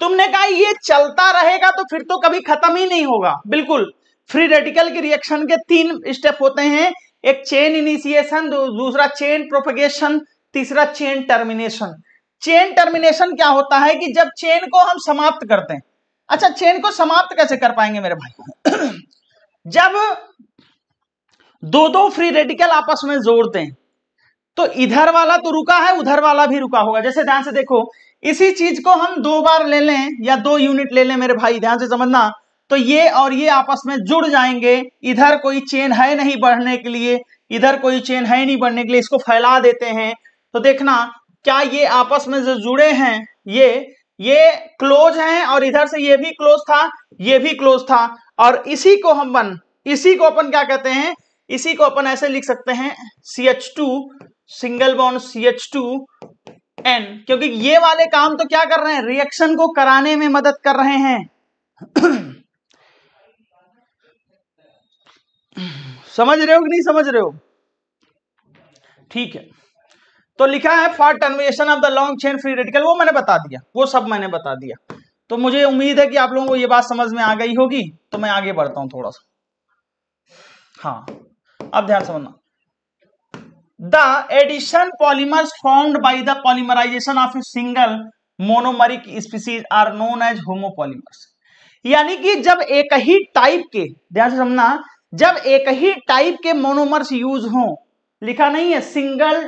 Speaker 2: तुमने कहा ये चलता रहेगा तो फिर तो कभी खत्म ही नहीं होगा बिल्कुल फ्री रेडिकल के रिएक्शन के तीन स्टेप होते हैं एक चेन इनिशिएशन दूसरा चेन प्रोपगेशन तीसरा चेन टर्मिनेशन चेन टर्मिनेशन क्या होता है कि जब चेन को हम समाप्त करते हैं अच्छा चेन को समाप्त कैसे कर पाएंगे मेरे भाई जब दो दो फ्री रेडिकल आपस में जोड़ते हैं तो इधर वाला तो रुका है उधर वाला भी रुका होगा जैसे ध्यान से देखो इसी चीज को हम दो बार ले लें या दो यूनिट ले लें मेरे भाई ध्यान से समझना तो ये और ये आपस में जुड़ जाएंगे इधर कोई चेन है नहीं बढ़ने के लिए इधर कोई चेन है नहीं बढ़ने के लिए इसको फैला देते हैं तो देखना क्या ये आपस में जो जुड़े हैं ये ये क्लोज हैं और इधर से ये भी क्लोज था ये भी क्लोज था और इसी को हम बन इसी को अपन क्या कहते हैं इसी को अपन ऐसे लिख सकते हैं C H two single bond C H two n क्योंकि ये वाले काम तो क्या कर रहे हैं रिएक्शन को कराने में मदद कर रहे हैं समझ रहे हो कि नहीं समझ रहे हो ठीक है तो लिखा है for termination of the long chain free radical वो मैंने बता दिया वो सब मैंने बता दिया तो मुझे उम्मीद है कि आप लोगों को ये बात समझ में आ गई होगी तो मैं आगे बढ़ता हूं थोड़ा सा हाँ अब ध्यान समझना the addition polymers formed by the polymerization of a single monomeric species are known as homopolymers यानी कि जब एक ही टाइप के ध्यान से समझना जब एक ही टाइप के मोनोमर्स यूज हो लिखा नहीं है सिंगल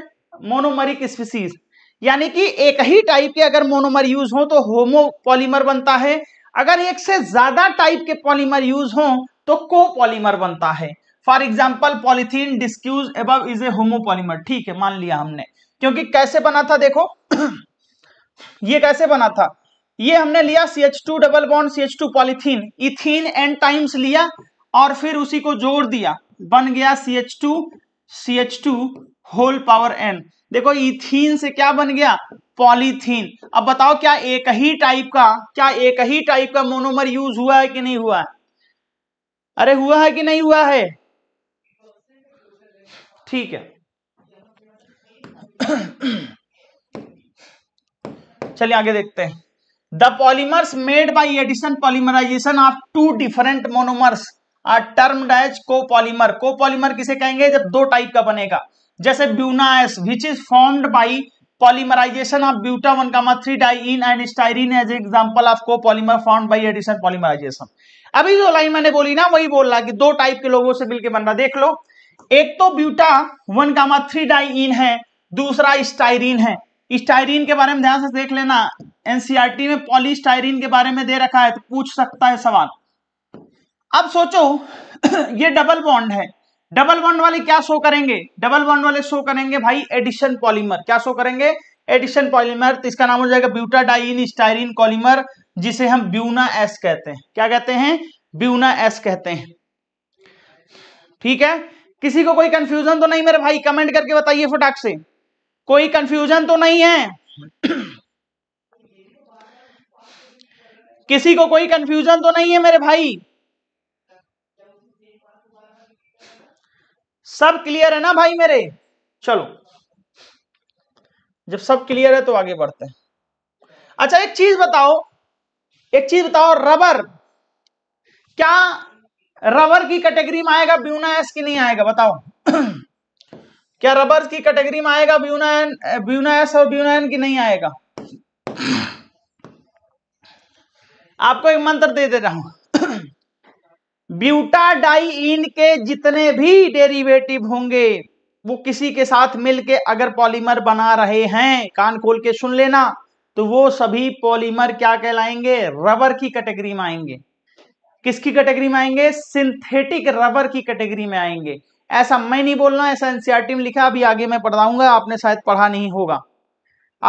Speaker 2: मोनोमरिक स्पीसीज यानी कि एक ही टाइप के अगर मोनोमर यूज हो तो होमोपॉलीमर बनता है अगर एक से ज्यादा टाइप के पॉलीमर यूज हो तो कोपॉलीमर बनता है फॉर एग्जाम्पल पॉलिथीन डिस्क्यूज एब इज ए होमोपॉलीमर ठीक है मान लिया हमने क्योंकि कैसे बना था देखो ये कैसे बना था ये हमने लिया C H two double bond C H two polythene ethene n times लिया और फिर उसी को जोड़ दिया बन गया C H two C H two whole power n देखो इथिन से क्या बन गया पॉलीथीन अब बताओ क्या एक ही टाइप का क्या एक ही टाइप का मोनोमर यूज हुआ है कि नहीं हुआ है अरे हुआ है कि नहीं हुआ है ठीक है चलिए आगे देखते हैं the polymers made by addition polymerisation of two different monomers are copolymer copolymer किसे कहेंगे जब दो टाइप का बनेगा जैसे Buna S which is formed by polymerisation of buta one comma three diene and styrene as example of copolymer form by addition polymerisation अभी जो line मैंने बोली ना वही बोल रहा कि दो टाइप के लोगों से मिलकर बन रहा देख लो एक तो buta one comma three diene है दूसरा स्टाइरीन है स्टाइरीन के बारे में ध्यान से देख लेना एनसीआरटी e में पॉलीस्टाइरीन के बारे में दे रखा है तो पूछ सकता है सवाल अब सोचो ये डबल बॉन्ड है डबल बॉन्ड वाले क्या शो करेंगे डबल बॉन्ड वाले शो करेंगे भाई एडिशन पॉलीमर क्या शो करेंगे एडिशन पॉलीमर तो इसका नाम हो जाएगा ब्यूटा डाइन स्टाइरीन पॉलीमर जिसे हम ब्यूना एस कहते हैं क्या कहते हैं ब्यूना एस कहते हैं ठीक है किसी को कोई कंफ्यूजन तो नहीं मेरे भाई कमेंट करके बताइए फटाक से कोई कंफ्यूजन तो नहीं है किसी को कोई कंफ्यूजन तो नहीं है मेरे भाई सब क्लियर है ना भाई मेरे चलो जब सब क्लियर है तो आगे बढ़ते हैं अच्छा एक चीज बताओ एक चीज बताओ रबर क्या रबर की कैटेगरी में आएगा ब्यूना एस की नहीं आएगा बताओ क्या रबर की कैटेगरी में आएगा ब्यूना एन ब्यूना एस और ब्यूना एन की नहीं आएगा आपको एक मंत्र दे दे रहा हूं ब्यूटा डाई इन के जितने भी डेरिवेटिव होंगे वो किसी के साथ मिलके अगर पॉलीमर बना रहे हैं कान खोल के सुन लेना तो वो सभी पॉलीमर क्या कहलाएंगे रबर की कैटेगरी में आएंगे किसकी कैटेगरी में आएंगे सिंथेटिक रबर की कैटेगरी में आएंगे ऐसा मैं नहीं बोल रहा ऐसा एनसीआरटी में लिखा अभी आगे मैं पढ़ाऊंगा आपने शायद पढ़ा नहीं होगा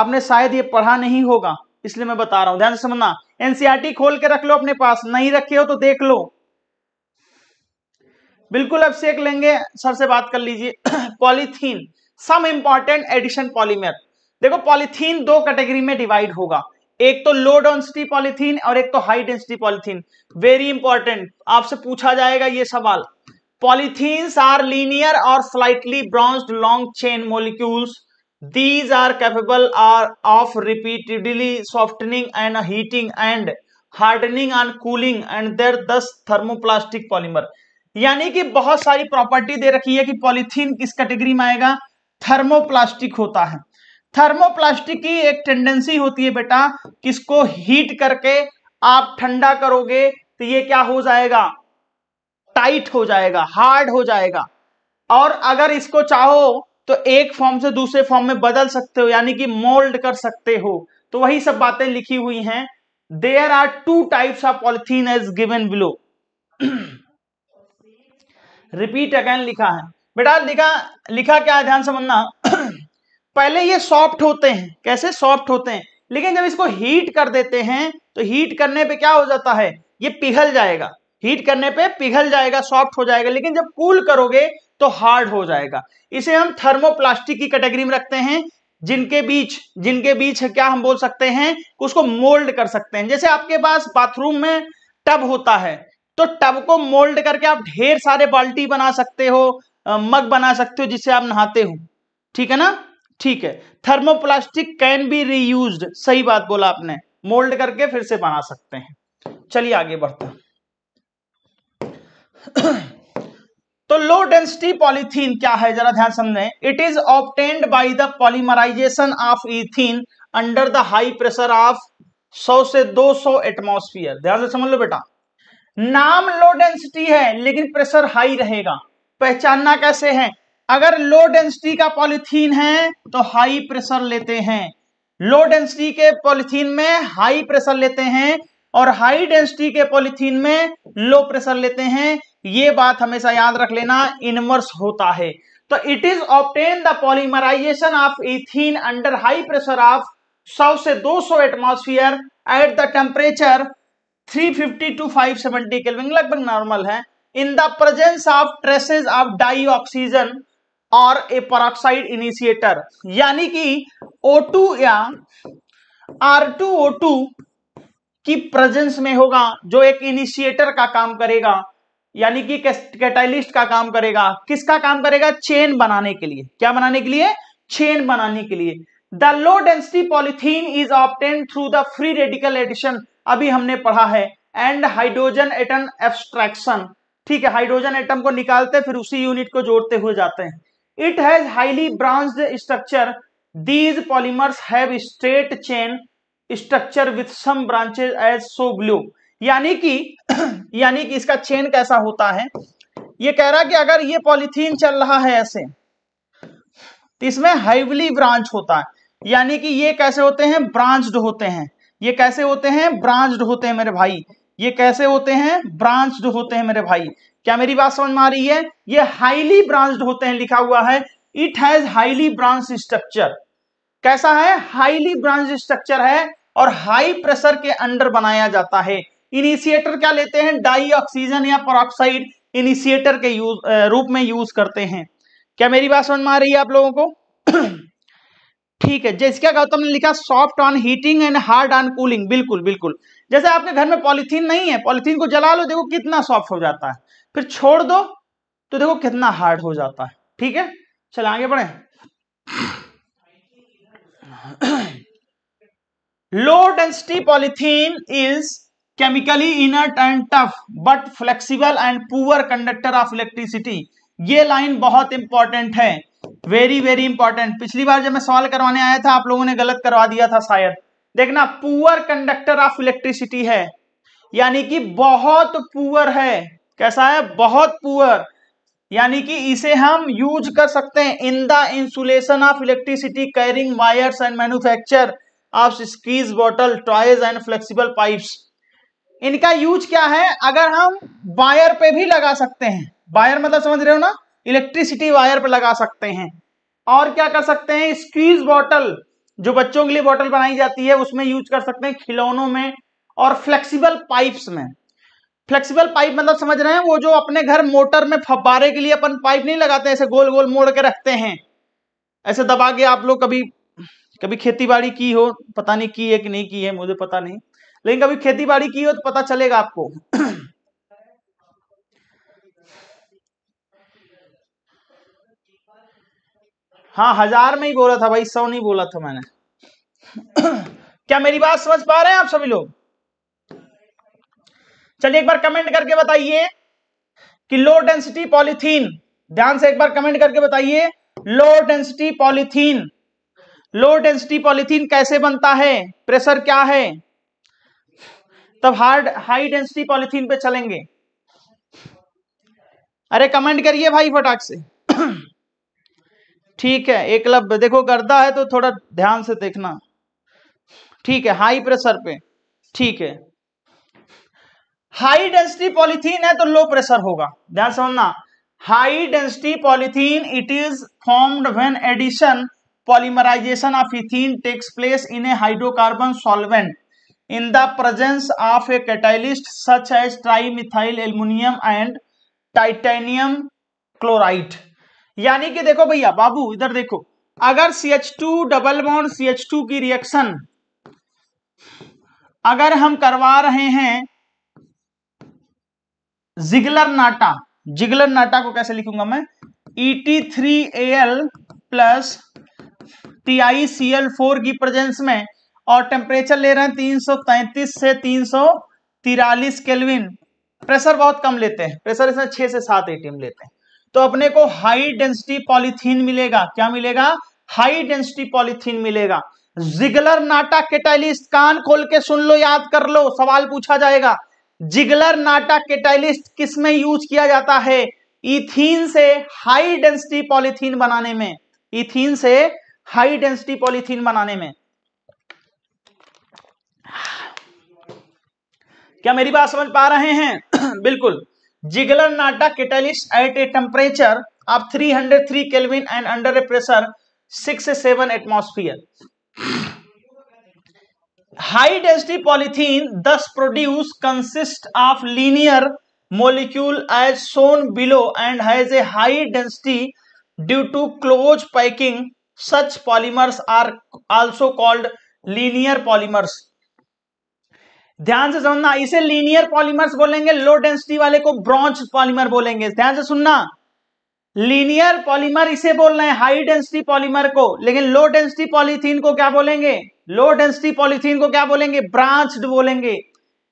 Speaker 2: आपने शायद ये पढ़ा नहीं होगा इसलिए मैं बता रहा हूं ध्यान से समझना एनसीआरटी खोल के रख लो अपने पास नहीं रखे हो तो देख लो बिल्कुल अब सेक लेंगे सर से बात कर लीजिए polythene some important addition polymer देखो पॉलीथीन दो कैटेगरी में डिवाइड होगा एक तो लो डेंसिटी पॉलिथीन और एक तो high density polythene very important आपसे पूछा जाएगा ये सवाल पॉलिथीन्स आर लीनियर और slightly branched long chain molecules these are capable are of repeatedly softening and heating and hardening and cooling and there thus thermoplastic polymer यानी कि बहुत सारी प्रॉपर्टी दे रखी है कि पॉलिथीन किस कैटेगरी में आएगा थर्मोप्लास्टिक होता है थर्मोप्लास्टिक की एक टेंडेंसी होती है बेटा किसको हीट करके आप ठंडा करोगे तो ये क्या हो जाएगा टाइट हो जाएगा हार्ड हो जाएगा और अगर इसको चाहो तो एक फॉर्म से दूसरे फॉर्म में बदल सकते हो यानी कि मोल्ड कर सकते हो तो वही सब बातें लिखी हुई हैं there are two types of polythene as given below repeat again लिखा है बेटा लिखा लिखा क्या है ध्यान समझना पहले ये सॉफ्ट होते हैं कैसे सॉफ्ट होते हैं लेकिन जब इसको हीट कर देते हैं तो हीट करने पे क्या हो जाता है ये पिघल जाएगा हीट करने पे पिघल जाएगा सॉफ्ट हो जाएगा लेकिन जब कूल करोगे तो हार्ड हो जाएगा इसे हम थर्मोप्लास्टिक की कैटेगरी में रखते हैं जिनके बीच जिनके बीच क्या हम बोल सकते हैं उसको मोल्ड कर सकते हैं जैसे आपके पास बाथरूम में टब होता है तो टब को मोल्ड करके आप ढेर सारे बाल्टी बना सकते हो मग बना सकते हो जिससे आप नहाते हो ठीक है ना ठीक है थर्मोप्लास्टिक कैन बी रीयूज सही बात बोला आपने मोल्ड करके फिर से बना सकते हैं चलिए आगे बढ़ते हैं तो लो डेंसिटी पॉलीथीन क्या है जरा ध्यान समझे it is obtained by the polymerisation of ethene under the high pressure of 100 से 200 एटमोसफियर ध्यान से समझ लो बेटा नाम लो डेंसिटी है लेकिन प्रेशर हाई रहेगा पहचानना कैसे है अगर लो डेंसिटी का पॉलिथीन है तो हाई प्रेशर लेते हैं लो डेंसिटी के पॉलिथीन में हाई प्रेशर लेते हैं और हाई डेंसिटी के पॉलिथीन में लो प्रेशर लेते हैं ये बात हमेशा याद रख लेना इनवर्स होता है तो it is obtain the polymerisation of ethene under high pressure of 100 से 200 atmosphere at the temperature 350 to 570 kelvin लगभग नॉर्मल है in the presence of traces of dioxygen और ए परऑक्साइड इनिशिएटर यानी कि O2 या R2O2 की presence में होगा जो एक इनिशिएटर का काम करेगा यानी कि कैटालिस्ट का काम करेगा किसका काम करेगा चेन बनाने के लिए क्या बनाने के लिए चेन बनाने के लिए the low density polythene is obtain through the free radical addition अभी हमने पढ़ा है एंड हाइड्रोजन एटम एब्स्ट्रैक्शन ठीक है हाइड्रोजन एटम को निकालते फिर उसी यूनिट को जोड़ते हुए जाते हैं it has highly branch structure these polymers have straight chain structure with some branches as so glue. यानी कि यानी कि इसका चेन कैसा होता है ये कह रहा कि अगर ये पॉलीथीन चल रहा है ऐसे तो इसमें हाइवली ब्रांच होता है यानी कि ये कैसे होते हैं ब्रांच्ड होते हैं ये कैसे होते हैं ब्रांच्ड होते हैं मेरे भाई ये कैसे होते हैं ब्रांच्ड होते हैं मेरे भाई क्या मेरी बात समझ में आ रही है ये हाईली ब्रांच्ड होते हैं लिखा हुआ है it has highly branch structure कैसा है हाईली ब्रांच स्ट्रक्चर है और हाई प्रेशर के अंडर बनाया जाता है इनिशिएटर क्या लेते हैं डाई ऑक्सीजन या परऑक्साइड इनिशिएटर के यूज रूप में यूज करते हैं क्या मेरी बात समझ में आ रही है आप लोगों को ठीक है क्या गौतम तो ने लिखा soft on heating and hard on cooling बिल्कुल बिल्कुल जैसे आपके घर में पॉलिथीन नहीं है पॉलिथीन को जला लो देखो कितना सॉफ्ट हो जाता है फिर छोड़ दो तो देखो कितना हार्ड हो जाता है ठीक है चल आगे बढ़े low density polythene is chemically inert and tough but flexible and poor conductor of electricity ये लाइन बहुत इंपॉर्टेंट है वेरी वेरी इंपॉर्टेंट पिछली बार जब मैं सवाल करवाने आया था आप लोगों ने गलत करवा दिया था शायद देखना पुअर कंडक्टर ऑफ इलेक्ट्रिसिटी है यानी कि बहुत पुअर है कैसा है बहुत पुअर यानी कि इसे हम यूज कर सकते हैं in the insulation of electricity carrying wires and manufacture of squeeze bottle toys and flexible pipes इनका यूज क्या है अगर हम वायर पे भी लगा सकते हैं वायर मतलब समझ रहे हो ना इलेक्ट्रिसिटी वायर पे लगा सकते हैं और क्या कर सकते हैं स्कीज बॉटल जो बच्चों के लिए बॉटल बनाई जाती है उसमें यूज कर सकते हैं खिलौनों में और फ्लेक्सिबल पाइप्स में फ्लेक्सिबल पाइप मतलब समझ रहे हैं वो जो अपने घर मोटर में फब्बारे के लिए अपन पाइप नहीं लगाते ऐसे गोल गोल मोड़ के रखते हैं ऐसे दबा के आप लोग कभी कभी खेती बाड़ी की हो पता नहीं की है कि नहीं की है मुझे पता नहीं लेकिन कभी खेती बाड़ी की हो तो पता चलेगा आपको हाँ हजार में ही बोला था भाई सौ नहीं बोला था मैंने क्या मेरी बात समझ पा रहे हैं आप सभी लोग चलिए एक बार कमेंट करके बताइए कि लो डेंसिटी पॉलिथीन ध्यान से एक बार कमेंट करके बताइए low density polythene low density polythene कैसे बनता है प्रेशर क्या है तब हार्ड हाई डेंसिटी पॉलिथीन पे चलेंगे अरे कमेंट करिए भाई फटाक से ठीक है एक लब देखो गर्दा है तो थोड़ा ध्यान से देखना ठीक है हाई प्रेशर पे ठीक है हाई डेंसिटी पॉलिथीन है तो लो प्रेशर होगा ध्यान समझना high density polythene it is formed when addition polymerisation of ethene takes place in a hydrocarbon solvent in the presence of a catalyst such as trimethyl aluminium and titanium chloride यानी कि देखो भैया बाबू इधर देखो अगर C H two double bond C H two की reaction अगर हम करवा रहे हैं जिगलर नाटा जिगलर नाटा को कैसे लिखूंगा मैं E three A L plus T I C L four की प्रेजेंस में और टेम्परेचर ले रहे हैं तीन सौ तैतीस से तीन सौ तिरालीस केल्विन प्रेशर बहुत कम लेते हैं प्रेशर इसमें छह से सात एटीएम लेते हैं तो अपने को हाई डेंसिटी पॉलिथीन मिलेगा क्या मिलेगा हाई डेंसिटी पॉलिथीन मिलेगा जिगलर नाटा केटाइलिस्ट कान खोल के सुन लो याद कर लो सवाल पूछा जाएगा जिगलर नाटा केटाइलिस्ट किसमें यूज किया जाता है इथीन से हाई डेंसिटी पॉलिथीन बनाने में इथीन से हाई डेंसिटी पॉलिथीन बनाने में क्या मेरी बात समझ पा रहे हैं बिल्कुल Ziegler Natta catalyst at a temperature of 303 kelvin and under a pressure six seven atmosphere high density polythene thus produce consist of linear molecule as shown below and has a high density due to close packing such polymers are also called linear polymers ध्यान से समझना इसे linear polymers बोलेंगे low density वाले को branch polymer बोलेंगे ध्यान से सुनना लीनियर पॉलीमर इसे बोल रहे हैं हाई डेंसिटी पॉलीमर को लेकिन लो डेंसिटी पॉलीथीन को क्या बोलेंगे लो डेंसिटी पॉलिथीन को क्या बोलेंगे ब्रांच्ड बोलेंगे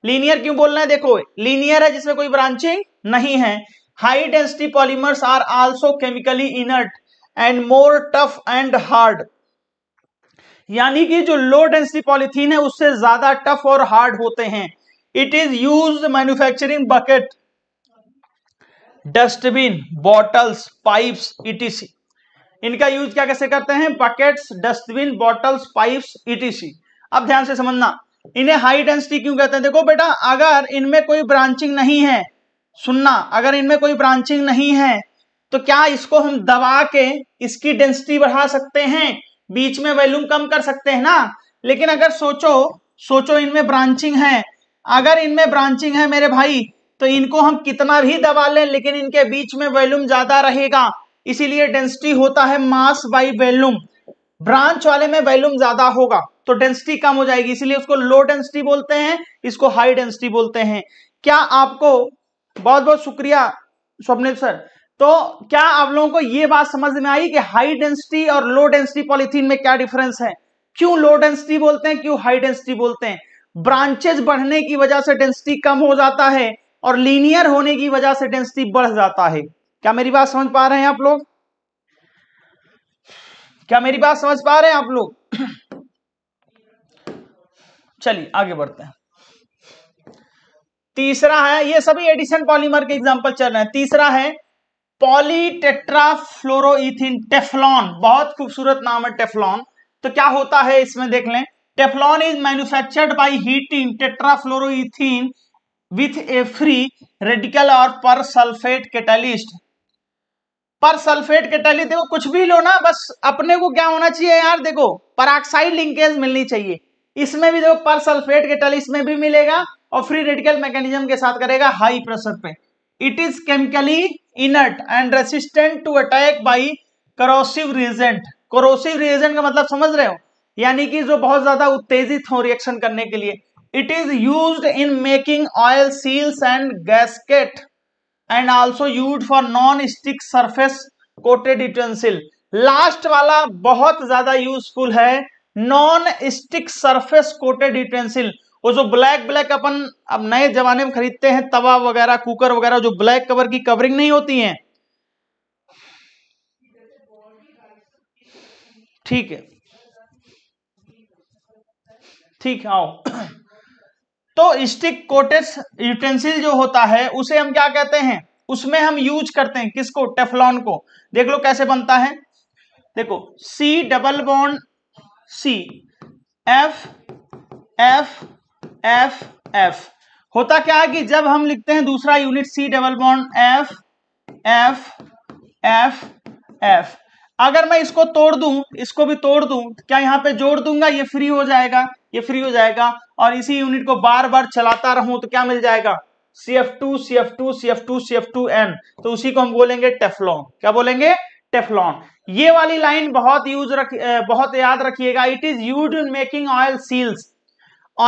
Speaker 2: लीनियर क्यों बोलना है देखो लीनियर है जिसमें कोई ब्रांचिंग नहीं है high density polymers are also chemically inert and more tough and hard यानी कि जो लो डेंसिटी पॉलिथीन है उससे ज्यादा टफ और हार्ड होते हैं it is use manufacturing bucket dustbin bottles pipes etc इनका यूज क्या कैसे करते हैं buckets dustbin bottles pipes etc अब ध्यान से समझना इन्हें हाई डेंसिटी क्यों कहते हैं देखो बेटा अगर इनमें कोई ब्रांचिंग नहीं है सुनना अगर इनमें कोई ब्रांचिंग नहीं है तो क्या इसको हम दबा के इसकी डेंसिटी बढ़ा सकते हैं बीच में वैल्यूम कम कर सकते हैं ना लेकिन अगर सोचो सोचो इनमें ब्रांचिंग है अगर इनमें ब्रांचिंग है मेरे भाई तो इनको हम कितना भी दबा लें लेकिन इनके बीच में वॉल्यूम ज्यादा रहेगा इसीलिए डेंसिटी होता है मास बाई वैल्यूम ब्रांच वाले में वैल्यूम ज्यादा होगा तो डेंसिटी कम हो जाएगी इसीलिए उसको लो डेंसिटी बोलते हैं इसको हाई डेंसिटी बोलते हैं क्या आपको बहुत बहुत शुक्रिया स्वप्निल सर तो क्या आप लोगों को यह बात समझ में आई कि हाई डेंसिटी और लो डेंसिटी पॉलिथीन में क्या डिफरेंस है क्यों लो डेंसिटी बोलते हैं क्यों हाई डेंसिटी बोलते हैं ब्रांचेज बढ़ने की वजह से डेंसिटी कम हो जाता है और लीनियर होने की वजह से डेंसिटी बढ़ जाता है क्या मेरी बात समझ पा रहे हैं आप लोग क्या मेरी बात समझ पा रहे हैं आप लोग चलिए आगे बढ़ते हैं तीसरा है ये सभी एडिशन पॉलीमर के एग्जांपल चल रहे हैं तीसरा है पॉलीटेट्राफ्लोरोन टेफलॉन बहुत खूबसूरत नाम है टेफलॉन तो क्या होता है इसमें देख लें Teflon is manufactured by heating tetrafluoroethene with a free radical और persulphate catalyst persulphate catalyst देखो कुछ भी लो ना बस अपने को क्या होना चाहिए यार देखो पराक्साइड लिंकेज मिलनी चाहिए इसमें भी देखो पर सल्फेट के टैली इसमें भी मिलेगा और फ्री रेडिकल मैकेनिज्म के साथ करेगा हाई प्रेशर पे it is chemically inert and resistant to attack by corrosive reagent corrosive reagent का मतलब समझ रहे हो यानी कि जो बहुत ज्यादा उत्तेजित हो रिएक्शन करने के लिए it is use in making oil seals and gasket and also use for non stick surface coated utensil last वाला बहुत ज्यादा यूजफुल है non stick surface coated utensil वो जो ब्लैक ब्लैक अपन अब नए जमाने में खरीदते हैं तवा वगैरह कुकर वगैरह जो ब्लैक कवर की कवरिंग नहीं होती है ठीक है ठीक है आओ तो स्टिक कोटेस यूटेंसिल जो होता है उसे हम क्या कहते हैं उसमें हम यूज करते हैं किसको टेफलॉन को देख लो कैसे बनता है देखो C double bond C F F F F होता क्या है कि जब हम लिखते हैं दूसरा unit C double bond F F F F अगर मैं इसको तोड़ दूं इसको भी तोड़ दूं क्या यहाँ पे जोड़ दूंगा ये फ्री हो जाएगा ये फ्री हो जाएगा और इसी यूनिट को बार बार चलाता रहूं तो क्या मिल जाएगा C F two C F two C F two C F two n तो उसी को हम बोलेंगे टेफलॉन क्या बोलेंगे टेफलॉन ये वाली लाइन बहुत यूज रख बहुत याद रखिएगा it is use in making oil seals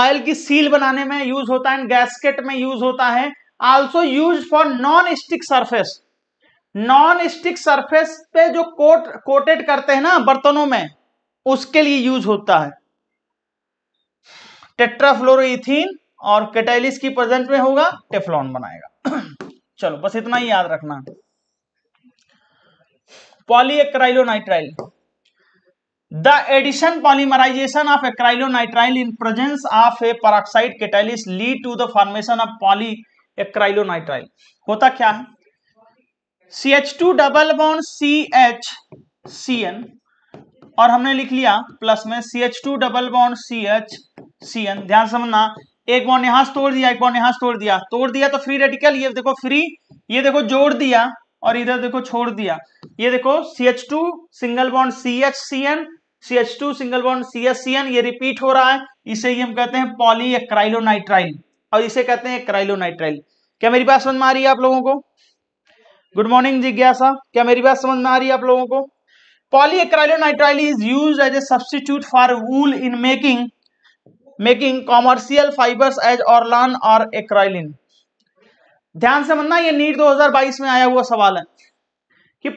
Speaker 2: oil की सील बनाने में यूज होता है गैसकेट में यूज होता है also use for non stick surface non stick surface पे जो कोट कोटेड करते हैं ना बर्तनों में उसके लिए यूज होता है टेट्राफ्लोरोथीन और कैटाइलिस की प्रेजेंट में होगा टेफ्लॉन बनाएगा चलो बस इतना ही याद रखना polyacrylonitrile the addition polymerisation of acrylonitrile in presence of a peroxide catalyst lead to the formation of poly acrylonitrile होता क्या है C H two double bond C H C N और हमने लिख लिया प्लस में C H two double bond C H C N ध्यान समझना एक बॉन्ड यहां से तोड़ दिया एक बॉन्ड यहां से तोड़ दिया तोड़ दिया तो फ्री रेडिकल ये देखो फ्री ये देखो जोड़ दिया और इधर देखो छोड़ दिया ये देखो C H two single bond C H C N C H two single bond C H C N ये रिपीट हो रहा है इसे हम कहते हैं पॉली एक्राइलोनाइट्राइल और इसे कहते हैं क्राइलोनाइट्राइल क्या मेरी बात समझ में आ रही है आप लोगों को गुड मॉर्निंग जिज्ञासा क्या मेरी बात समझ में आ रही है आप लोगों को polyacrylonitrile is use as a substitute for wool in making making commercial fibres as Orlon और एक्राइलिन ध्यान से बनना ये नीट 2022 में आया हुआ सवाल है कि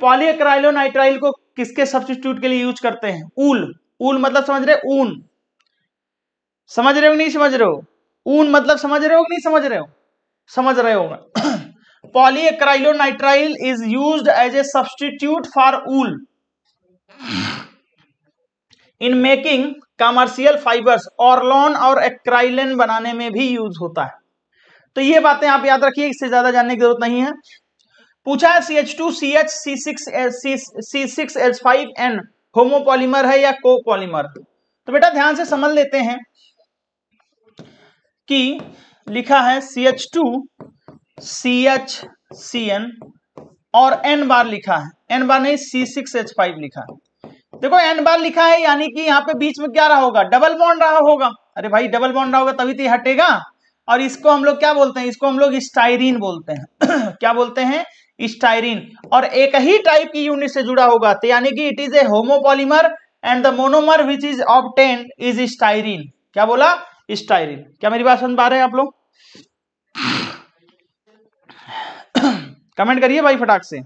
Speaker 2: नाइट्राइल को किसके सब्सटीट्यूट के लिए यूज करते हैं ऊल ऊल मतलब समझ रहे ऊन समझ रहे हो नहीं समझ रहे हो ऊन मतलब समझ रहे हो कि नहीं समझ रहे हो समझ रहे होगा polyacrylonitrile is use as a substitute for wool in making commercial fibres Orlon और एक्राइलन बनाने में भी यूज होता है तो ये बातें आप याद रखिए इससे ज्यादा जानने की जरूरत नहीं है पूछा है C H two C H C six C six H five n homopolymer है या कोपॉलीमर तो बेटा ध्यान से समझ लेते हैं कि लिखा है C H two C H C N और एन बार लिखा है एन बार नहीं सी सिक्स एच फाइव लिखा है देखो एन बार लिखा है यानी कि यहाँ पे बीच में क्या रहा होगा डबल बॉन्ड रहा होगा अरे भाई डबल बॉन्ड रहा होगा तभी तो हटेगा और इसको हम लोग क्या बोलते हैं इसको हम लोग स्टाइरीन बोलते हैं क्या बोलते हैं स्टाइरीन और एक ही टाइप की यूनिट से जुड़ा होगा तो यानी कि it is a homopolymer and the monomer which is obtain is styrene क्या बोला स्टाइरीन क्या मेरी बात सुन पा रहे हैं आप लोग कमेंट करिए भाई फटाक से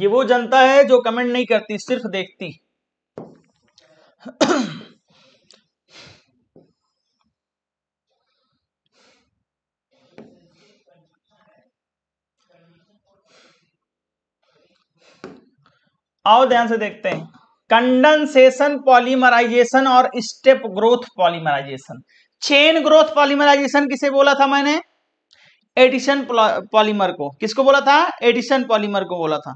Speaker 2: ये वो जनता है जो कमेंट नहीं करती सिर्फ देखती आओ ध्यान से देखते हैं कंडेंसेशन पॉलीमराइजेशन और step growth polymerisation chain growth polymerisation किसे बोला था मैंने एडिशन पॉलीमर को किसको बोला था एडिशन पॉलीमर को बोला था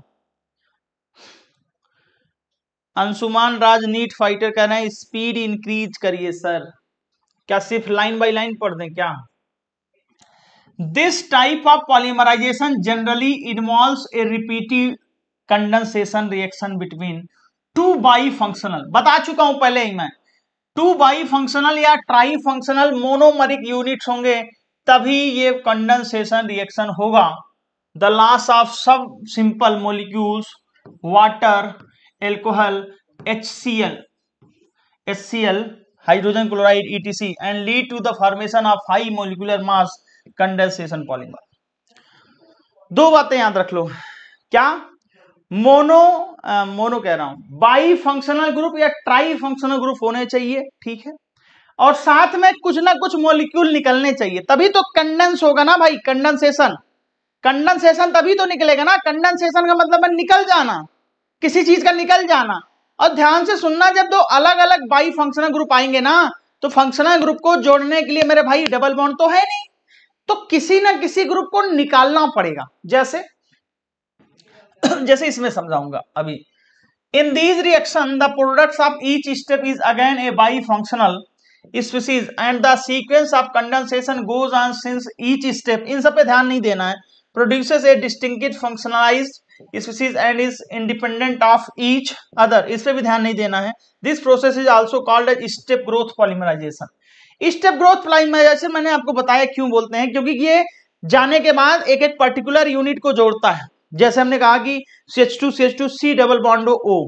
Speaker 2: अंशुमान राज नीट फाइटर कह रहे हैं स्पीड इंक्रीज करिए सर क्या सिर्फ लाइन बाय लाइन पढ़ दें क्या this type of polymerization generally involve a repetitive condensation reaction between two bifunctional बता चुका हूं पहले ही मैं टू बाई फंक्शनल या ट्राई फंक्शनल मोनोमरिक यूनिट होंगे तभी ये कंडेंसेशन रिएक्शन होगा द लॉस ऑफ सब simple molecules water alcohol H C L H C L hydrogen chloride E T C and lead to the formation of high molecular mass condensation polymer दो बातें याद रख लो क्या mono mono कह रहा हूं bifunctional group या trifunctional group होने चाहिए ठीक है और साथ में कुछ ना कुछ मोलिक्यूल निकलने चाहिए तभी तो कंडेंस होगा ना भाई कंडेंसेशन कंडेंसेशन तभी तो निकलेगा ना कंडेंसेशन का मतलब है निकल जाना किसी चीज का निकल जाना और ध्यान से सुनना जब दो अलग अलग बाई फंक्शनल ग्रुप आएंगे ना तो फंक्शनल ग्रुप को जोड़ने के लिए मेरे भाई डबल बॉन्ड तो है नहीं तो किसी ना किसी ग्रुप को निकालना पड़ेगा जैसे जैसे इसमें समझाऊंगा अभी in these reaction the products of each step is again a bifunctional species and the sequence of condensation goes on since each step इन सब पे ध्यान नहीं देना है produces a distinct functionalize species and is independent of each other इस पर भी ध्यान नहीं देना है this process is also called as step growth polymerization step growth polymerization मैंने आपको बताया क्यों बोलते हैं क्योंकि ये जाने के बाद एक एक पर्टिकुलर यूनिट को जोड़ता है जैसे हमने कहा कि C H two C H two C double bond O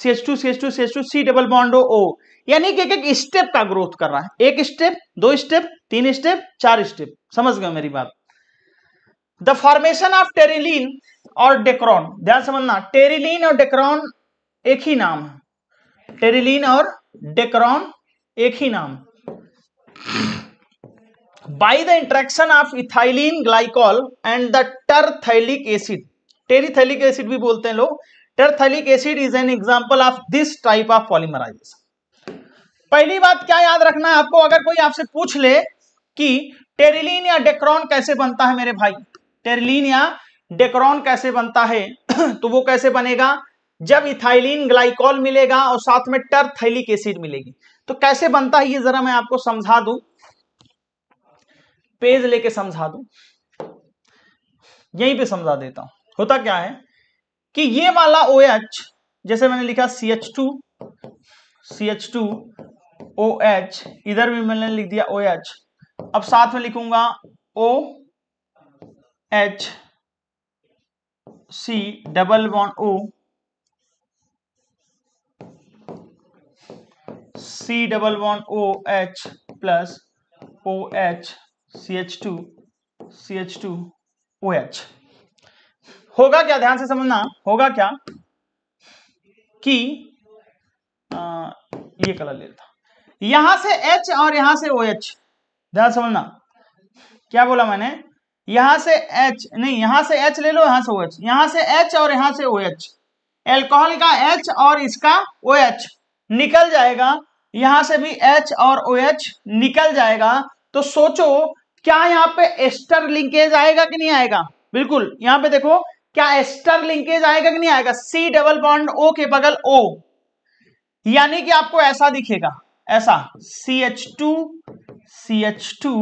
Speaker 2: C H two C H two C H two C double bond O यानी कि एक एक स्टेप का ग्रोथ कर रहा है एक स्टेप दो स्टेप तीन स्टेप चार स्टेप समझ गए मेरी बात द फॉर्मेशन ऑफ टेरिलीन और डेक्रॉन ध्यान समझना टेरिलीन और डेक्रॉन एक ही नाम है टेरिलीन और डेक्रॉन एक ही नाम by the interaction of ethylene glycol and the terthylic acid terephthalic acid भी बोलते हैं लोग terephthalic acid is an example of this type of polymerization पहली बात क्या याद रखना है आपको अगर कोई आपसे पूछ ले कि टेरिलीन या डेक्रॉन कैसे बनता है मेरे भाई टेरिलीन या डेक्रॉन कैसे बनता है तो वो कैसे बनेगा जब इथाइलिन ग्लाइकॉल मिलेगा और साथ में टर्थैलिक एसिड मिलेगी तो कैसे बनता है ये जरा मैं आपको समझा दू पेज लेके समझा दू यहीं पे समझा देता हूं होता क्या है कि ये वाला ओ OH, जैसे मैंने लिखा C H two C H two O H इधर भी मैंने लिख दिया ओ OH, एच अब साथ में लिखूंगा O H C double one O C double one O H plus O H C H two C H two O H होगा क्या ध्यान से समझना होगा क्या कि आ, ये कलर ले लेता यहां से H और यहां से ओ एच ध्यान समझना क्या बोला मैंने यहां से H नहीं यहां से H ले लो यहां से OH यहां से H और यहां से OH एल्कोहल का H और इसका OH निकल जाएगा यहां से भी H और OH निकल जाएगा तो सोचो क्या यहाँ पे एस्टर लिंकेज आएगा कि नहीं आएगा बिल्कुल यहाँ पे देखो क्या एस्टर लिंकेज आएगा कि नहीं आएगा सी डबल बॉन्ड ओ के बगल ओ यानी कि आपको ऐसा दिखेगा ऐसा C H two C H two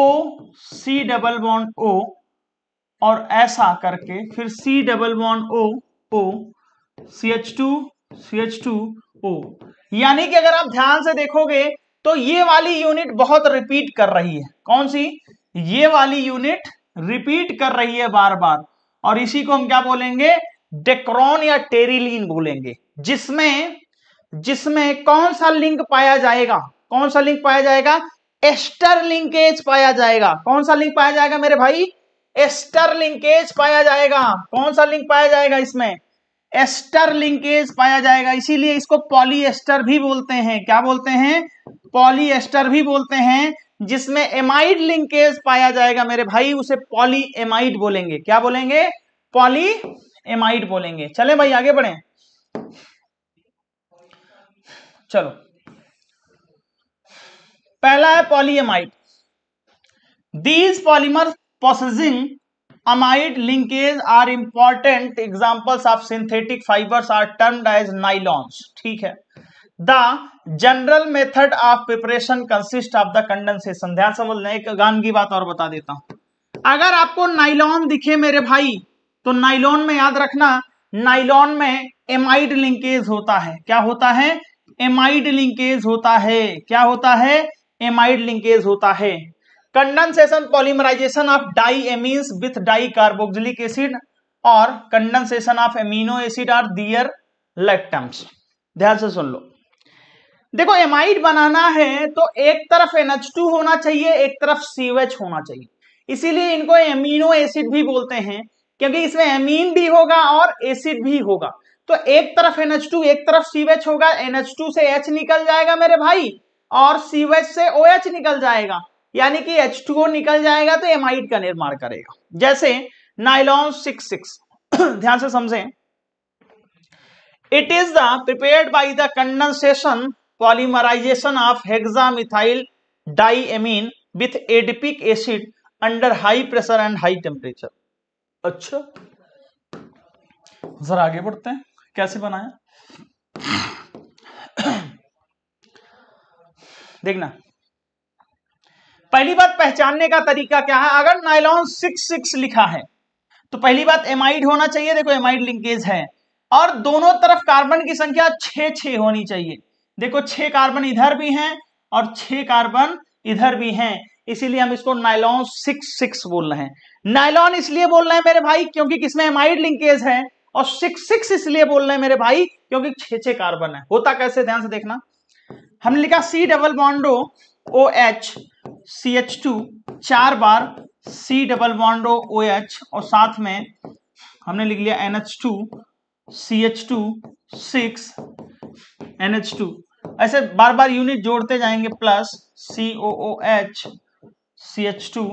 Speaker 2: O C double bond O और ऐसा करके फिर C double bond O O C H two C H two O यानी कि अगर आप ध्यान से देखोगे तो ये वाली यूनिट बहुत रिपीट कर रही है कौन सी ये वाली यूनिट रिपीट कर रही है बार बार और इसी को हम क्या बोलेंगे डेक्रॉन या टेरिलीन बोलेंगे जिसमें जिसमें कौन सा लिंक पाया जाएगा कौन सा लिंक पाया जाएगा एस्टर लिंकेज पाया जाएगा कौन सा लिंक पाया जाएगा मेरे भाई एस्टर लिंकेज पाया जाएगा कौन सा लिंक पाया जाएगा इसमें एस्टर लिंकेज पाया जाएगा इसीलिए इसको पॉलीएस्टर भी बोलते हैं क्या बोलते हैं पॉलीएस्टर भी बोलते हैं जिसमें एमाइड लिंकेज पाया जाएगा मेरे भाई उसे पॉली पॉलीएमाइड बोलेंगे क्या बोलेंगे पॉली पॉलीएमाइड बोलेंगे चले भाई आगे बढ़े चलो पहला है poly polyamide these polymer processing amide linkage are important examples of synthetic fibres are term as nylons ठीक है the general method of preparation consist of the condensation ध्यान समझ लें एक गान की बात और बता देता हूं अगर आपको नाइलॉन दिखे मेरे भाई तो नाइलॉन में याद रखना नाइलॉन में एमाइड लिंकेज होता है क्या होता है एमाइड लिंकेज होता है क्या होता है एमाइड लिंकेज होता है condensation polymerization of diamines with dicarboxylic acid और condensation of amino acid or their lactams ध्यान से सुन लो देखो एमाइड बनाना है तो एक तरफ टू होना चाहिए एक तरफ सीवेच होना चाहिए इसीलिए इनको एमिनो एसिड भी बोलते हैं क्योंकि इसमें एमीन भी होगा और एसिड भी होगा तो एक तरफ NH2 एक तरफ सीवेच होगा NH2 से एच निकल जाएगा मेरे भाई और सीवेच से ओ OH निकल जाएगा यानी कि ओ निकल जाएगा तो एमाइड का निर्माण करेगा जैसे नाइलॉन सिक्स सिक्स ध्यान से समझें it is the prepared by the condensation polymerization of hexamethyl diamine with adipic acid under high pressure and high temperature अच्छा जरा आगे बढ़ते हैं कैसे बनाया देखना पहली बात पहचानने का तरीका क्या है अगर नाइलॉन सिक्स सिक्स लिखा है तो पहली बात एमाइड होना चाहिए देखो एमाइड लिंकेज है और दोनों तरफ कार्बन की संख्या छ छ होनी चाहिए देखो छह कार्बन इधर भी हैं और छह कार्बन इधर भी हैं इसीलिए हम इसको नाइलॉन सिक्स सिक्स बोल रहे हैं नाइलॉन इसलिए बोल रहे हैं मेरे भाई क्योंकि किसमें एमाइड लिंकेज है और सिक्स सिक्स इसलिए बोल रहे हैं मेरे भाई क्योंकि छह छह कार्बन है होता कैसे ध्यान से देखना हमने लिखा C double bond O H C H two चार बार सी डबल बॉन्डो ओ एच और साथ में हमने लिख लिया N H two C H two six NH two ऐसे बार बार यूनिट जोड़ते जाएंगे plus C O O H C H two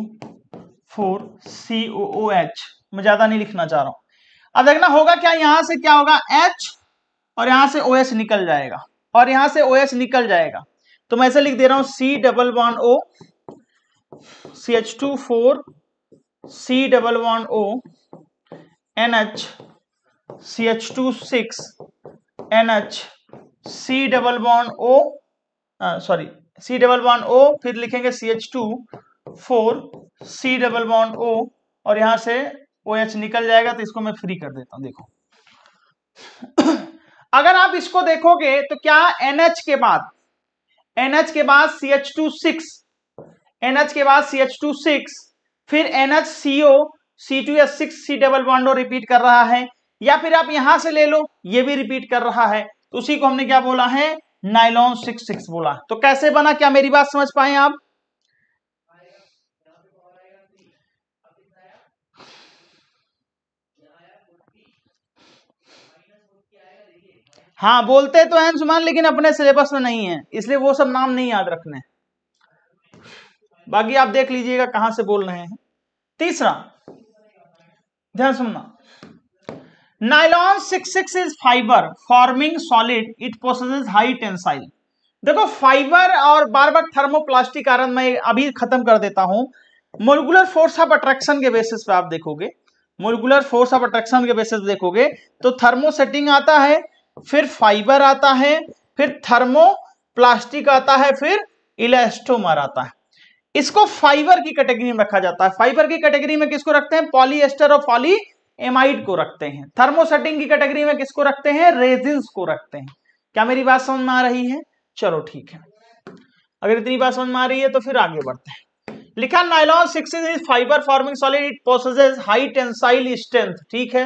Speaker 2: four C O O H मैं ज्यादा नहीं लिखना चाह रहा हूं अब देखना होगा क्या यहां से क्या होगा एच और यहां से ओ एस निकल जाएगा और यहां से ओ एस निकल जाएगा तो मैं ऐसे लिख दे रहा हूं C double one O C H two four C double one O N H C H two six N H C double bond O sorry C double one O फिर लिखेंगे C H two four C double bond O और यहां से ओ OH H निकल जाएगा तो इसको मैं फ्री कर देता हूं देखो अगर आप इसको देखोगे तो क्या एनएच के बाद एनएच के बाद C H two six N H के बाद सी एच टू सिक्स फिर N H C O C two S six C double O repeat कर रहा है या फिर आप यहां से ले लो ये भी रिपीट कर रहा है तो उसी को हमने क्या बोला है नाइलॉन सिक्स सिक्स बोला तो कैसे बना क्या मेरी बात समझ पाए आप हाँ बोलते तो हैं सुमान लेकिन अपने सिलेबस में नहीं है इसलिए वो सब नाम नहीं याद रखने बाकी आप देख लीजिएगा कहां से बोल रहे हैं तीसरा ध्यान सुनना nylon six six is fibre forming solid it process high tensile देखो फाइबर और बार बार थर्मोप्लास्टिक कारण मैं अभी खत्म कर देता हूं मोलगुलर फोर्स ऑफ अट्रैक्शन के बेसिस पे आप देखोगे मोलगुलर फोर्स ऑफ अट्रैक्शन के बेसिस देखोगे तो थर्मोसेटिंग आता है फिर फाइबर आता है फिर थर्मो प्लास्टिक आता है फिर इलास्टोमर आता है इसको फाइबर की कैटेगरी में रखा जाता है फाइबर की कैटेगरी में किसको रखते हैं पॉलीएस्टर और पॉली एमाइड को रखते हैं थर्मोसेटिंग की कैटेगरी में किसको रखते हैं रेजिन्स को रखते हैं क्या मेरी बात समझ में आ रही है चलो ठीक है अगर इतनी बात समझ में आ रही है तो फिर आगे बढ़ते हैं लिखा nylon six is fibre forming solid it possesses high tensile strength ठीक है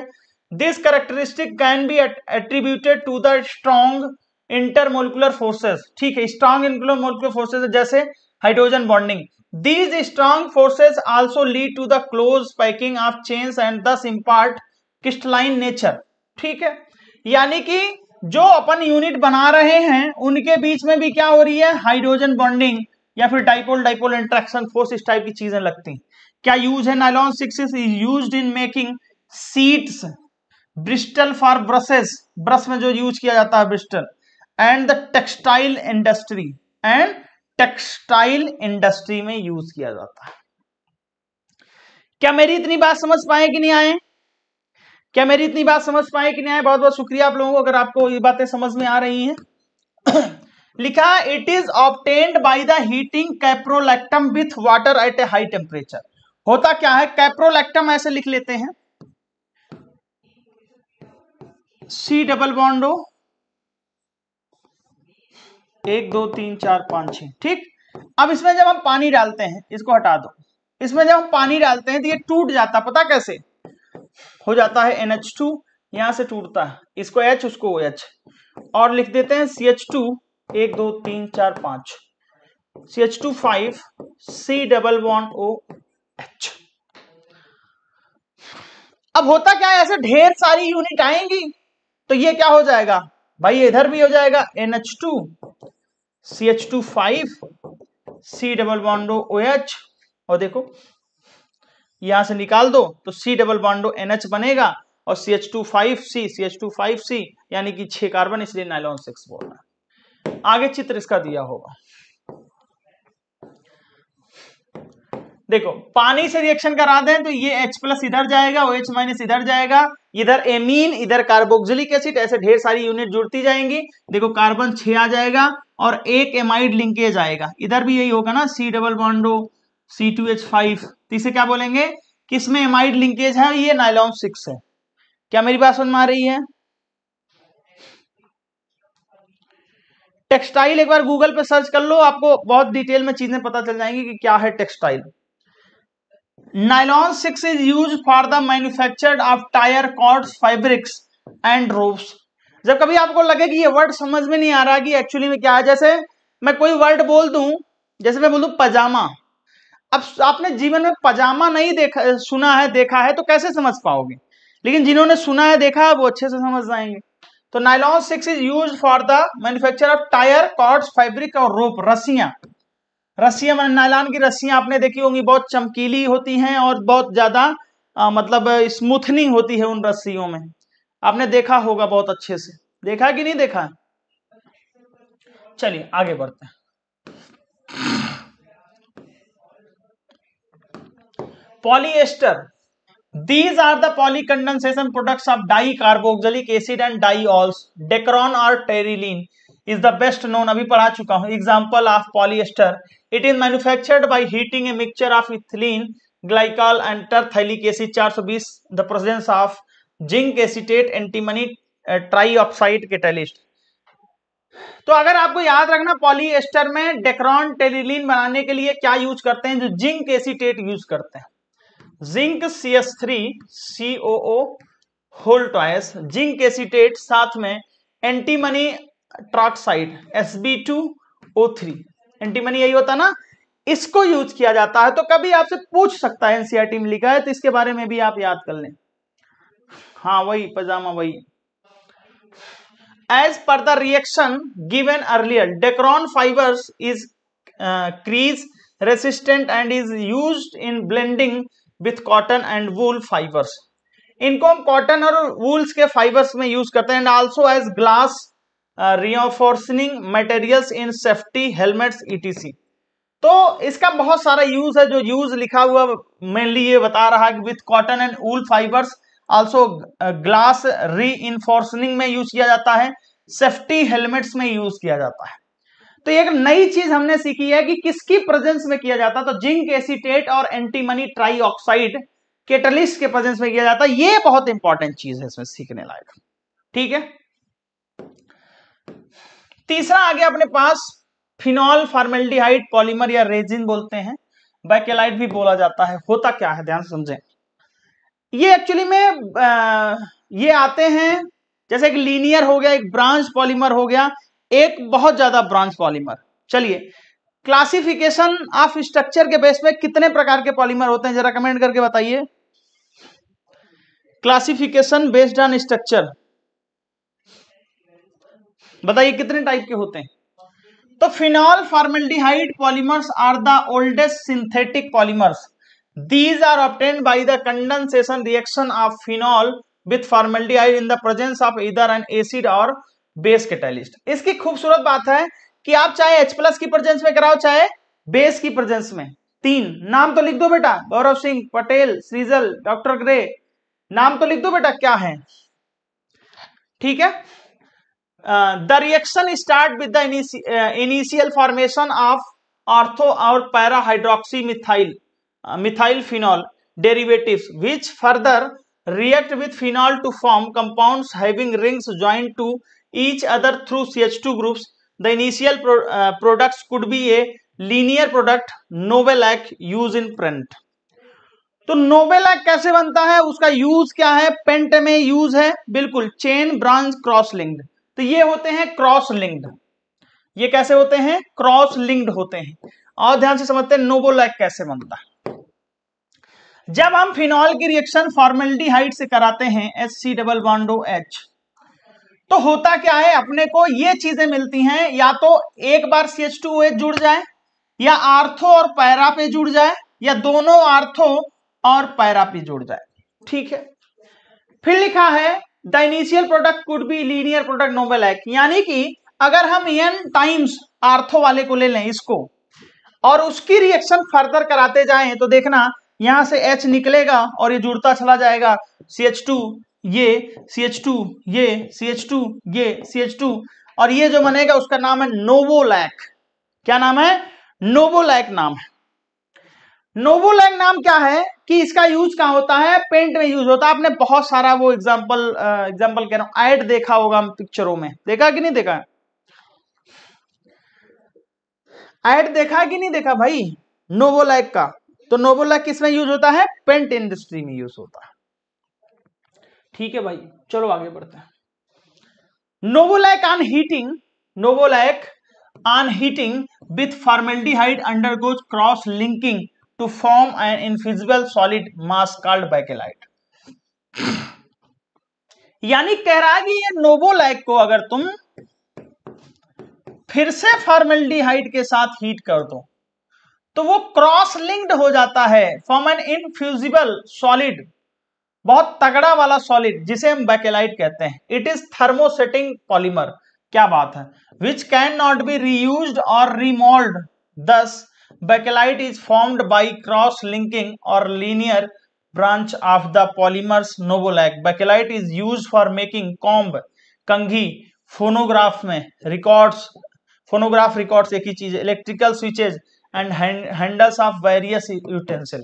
Speaker 2: this characteristic can be attributed to the strong intermolecular forces ठीक है स्ट्रॉन्ग इंटरमोलिकुलर फोर्सेस जैसे hydrogen bonding these strong forces also lead to the close packing of chains and thus impart crystalline nature ठीक है यानी कि जो अपन unit बना रहे हैं उनके बीच में भी क्या हो रही है हाइड्रोजन बॉन्डिंग या फिर डाइपोल डाइपोल इंट्रेक्शन फोर्स इस टाइप की चीजें लगती हैं क्या यूज है nylon six is use in making sheets bristle for brushes brush में जो यूज किया जाता है bristle and the textile industry and textile industry में यूज किया जाता है क्या मेरी इतनी बात समझ पाए कि नहीं आए क्या मेरी इतनी बात समझ पाए कि नहीं आए बहुत बहुत शुक्रिया आप लोगों को अगर आपको ये बातें समझ में आ रही हैं लिखा it is obtained by the heating caprolactam with water at a high temperature होता क्या है कैप्रोलैक्टम ऐसे लिख लेते हैं सी डबल बॉन्डो एक दो तीन चार पांच छः ठीक अब इसमें जब हम पानी डालते हैं इसको हटा दो इसमें जब हम पानी डालते हैं तो ये टूट जाता है पता कैसे हो जाता है NH2 एच टू से टूटता है इसको H उसको ओ एच और लिख देते हैं सी एच टू एक दो तीन चार पांच C H two five C double one O H अब होता क्या है ऐसे ढेर सारी यूनिट आएंगी तो ये क्या हो जाएगा भाई इधर भी हो जाएगा N H two C H two five C double bond O H और देखो यहां से निकाल दो तो सी डबल बॉन्डो एन एच बनेगा और C H two five C C H two five C यानी कि छह कार्बन इसलिए नाइलॉन सिक्स बोल रहा है आगे चित्र इसका दिया होगा देखो पानी से रिएक्शन करा दें तो ये H प्लस इधर जाएगा ओ OH माइनस इधर जाएगा इधर एमीन इधर कार्बोक्सिलिक एसिड ऐसे ढेर सारी यूनिट जुड़ती जाएंगी देखो कार्बन छ आ जाएगा और एक एमाइड लिंकेज आएगा इधर भी यही होगा ना C double bond C two H five तीसरे क्या बोलेंगे किसमें एमाइड लिंकेज है ये नाइलॉन सिक्स है क्या मेरी बात सुन मार रही है टेक्सटाइल एक बार गूगल पे सर्च कर लो आपको बहुत डिटेल में चीजें पता चल जाएंगी कि क्या है textile nylon six is use for the manufacture of tyre cord fabrics and ropes जब कभी आपको लगे कि ये वर्ड समझ में नहीं आ रहा कि एक्चुअली में क्या है जैसे मैं कोई वर्ड बोल दूं जैसे मैं बोलूं पजामा अब आपने जीवन में पजामा नहीं देखा सुना है देखा है तो कैसे समझ पाओगे लेकिन जिन्होंने सुना है देखा है वो अच्छे से समझ जाएंगे तो nylon six is use for the manufacture of tyre cord fabric और रोप रस्सियां रस्सियां मैंने नायलान की रस्सियां आपने देखी होंगी बहुत चमकीली होती हैं और बहुत ज्यादा मतलब स्मूथनिंग होती है उन रस्सियों में आपने देखा होगा बहुत अच्छे से देखा कि नहीं देखा चलिए आगे बढ़ते हैं polyester these are the polycondensation product of dicarboxylic acid and diols Dacron और Terylene is the best known अभी पढ़ा चुका हूं example of polyester it is manufactured by heating a mixture of ethylene glycol and terephthalic acid 420 the presence of zinc acetate antimony trioxide catalyst तो अगर आपको याद रखना पॉलीएस्टर में डेक्रॉन टेरिलीन बनाने के लिए क्या यूज करते हैं जो जिंक एसिटेट यूज करते हैं zinc C S three C O O whole twice zinc acetate साथ में antimony trioxide S B two O three antimony यही होता ना इसको यूज किया जाता है तो कभी आपसे पूछ सकता है एनसीआरटी में लिखा है तो इसके बारे में भी आप याद कर लें हाँ वही पजामा वही as per the reaction given earlier Dacron fibres is crease resistant and is use in blending with cotton and wool fibres इनको हम कॉटन और वूल्स के फाइबर्स में यूज करते हैं and also as glass reinforcing materials in safety helmets E T C तो इसका बहुत सारा यूज है जो यूज लिखा हुआ मेनली ये बता रहा है with cotton and wool fibres also glass reinforcing में यूज किया जाता है सेफ्टी हेलमेट्स में यूज किया जाता है तो एक नई चीज हमने सीखी है कि किसकी प्रेजेंस में किया जाता है तो जिंक एसिटेट और एंटीमनी ऑक्साइड केटलिस्ट के प्रेजेंस में किया जाता है ये बहुत इंपॉर्टेंट चीज है इसमें सीखने लायक ठीक है तीसरा आ गया अपने पास फिनॉल फार्मेल्डिहाइड पॉलीमर या रेजिन बोलते हैं बैकेलाइट भी बोला जाता है होता क्या है ध्यान समझें ये एक्चुअली में आ, ये आते हैं जैसे एक लीनियर हो गया एक ब्रांच पॉलीमर हो गया एक बहुत ज्यादा ब्रांच पॉलीमर चलिए क्लासिफिकेशन ऑफ स्ट्रक्चर के बेस में कितने प्रकार के पॉलीमर होते हैं जरा कमेंट करके बताइए क्लासिफिकेशन बेस्ड ऑन स्ट्रक्चर बताइए कितने टाइप के होते हैं तो phenol formaldehyde polymers are the oldest synthetic polymers these are obtain by the condensation reaction of phenol with formaldehyde in the presence of either an acid और base catalyst इसकी खूबसूरत बात है कि आप चाहे एच प्लस की प्रेजेंस में कराओ चाहे बेस की प्रेजेंस में तीन नाम तो लिख दो बेटा गौरव सिंह पटेल श्रीजल डॉक्टर ग्रे नाम तो लिख दो बेटा क्या है ठीक है the reaction start with the initial formation of ortho और parahydroxy methyl methyl phenol derivative which further react with phenol to form compound having rings join to each other through C H two groups the initial product could be a linear product novolac use in print तो novolac कैसे बनता है उसका use क्या है paint में use है बिल्कुल चेन ब्रांच क्रॉसलिंग्ड तो ये होते हैं क्रॉस लिंक्ड ये कैसे होते हैं क्रॉस लिंक्ड होते हैं और ध्यान से समझते हैं नोबोलैक कैसे बनता है जब हम फिनॉल की रिएक्शन फॉर्मेलिटीहाइड से कराते हैं S C double bond H तो होता क्या है अपने को ये चीजें मिलती हैं या तो एक बार सी एच टू एच जुड़ जाए या आर्थो और पैरा पे जुड़ जाए या दोनों आर्थो और पैरा पे जुड़ जाए ठीक है फिर लिखा है the initial product could be linear product novolac यानी कि अगर हम एन टाइम्स आर्थो वाले को ले लें इसको और उसकी रिएक्शन फर्दर कराते जाए तो देखना यहां से H निकलेगा और ये जुड़ता चला जाएगा CH2 ये CH2 ये CH2 ये CH2 और ये जो बनेगा उसका नाम है नोवोलैक क्या नाम है नोवोलैक नाम है नोबोलैंग नाम क्या है कि इसका यूज कहाँ होता है पेंट में यूज होता है आपने बहुत सारा वो एग्जाम्पल एग्जाम्पल कह रहा हूं एड देखा होगा हम पिक्चरों में देखा कि नहीं देखा एड देखा कि नहीं देखा भाई नोवोलैग का तो नोवोलैग किसमें यूज होता है पेंट इंडस्ट्री में यूज होता है ठीक है भाई चलो आगे बढ़ते हैं novolac on heating novolac on heating with formaldehyde undergoes cross linking to form an invisible solid mass called bakelite यानी कह रहा है कि ये नोबोलाइट को अगर तुम फिर से फॉर्मेल्डिहाइड के साथ हीट कर दो तो वो क्रॉस लिंक्ड हो जाता है फॉर्म एन इनफ्यूजिबल सॉलिड बहुत तगड़ा वाला सॉलिड जिसे हम बैकेलाइट कहते हैं इट इज थर्मोसेटिंग पॉलीमर क्या बात है which can not be reused और remould thus Bakelite is formed by cross linking और linear branch of the polymers novolac Bakelite is use for making comb कंघी फोनोग्राफ में records phonograph records एक ही चीज electrical switches and handles of various utensil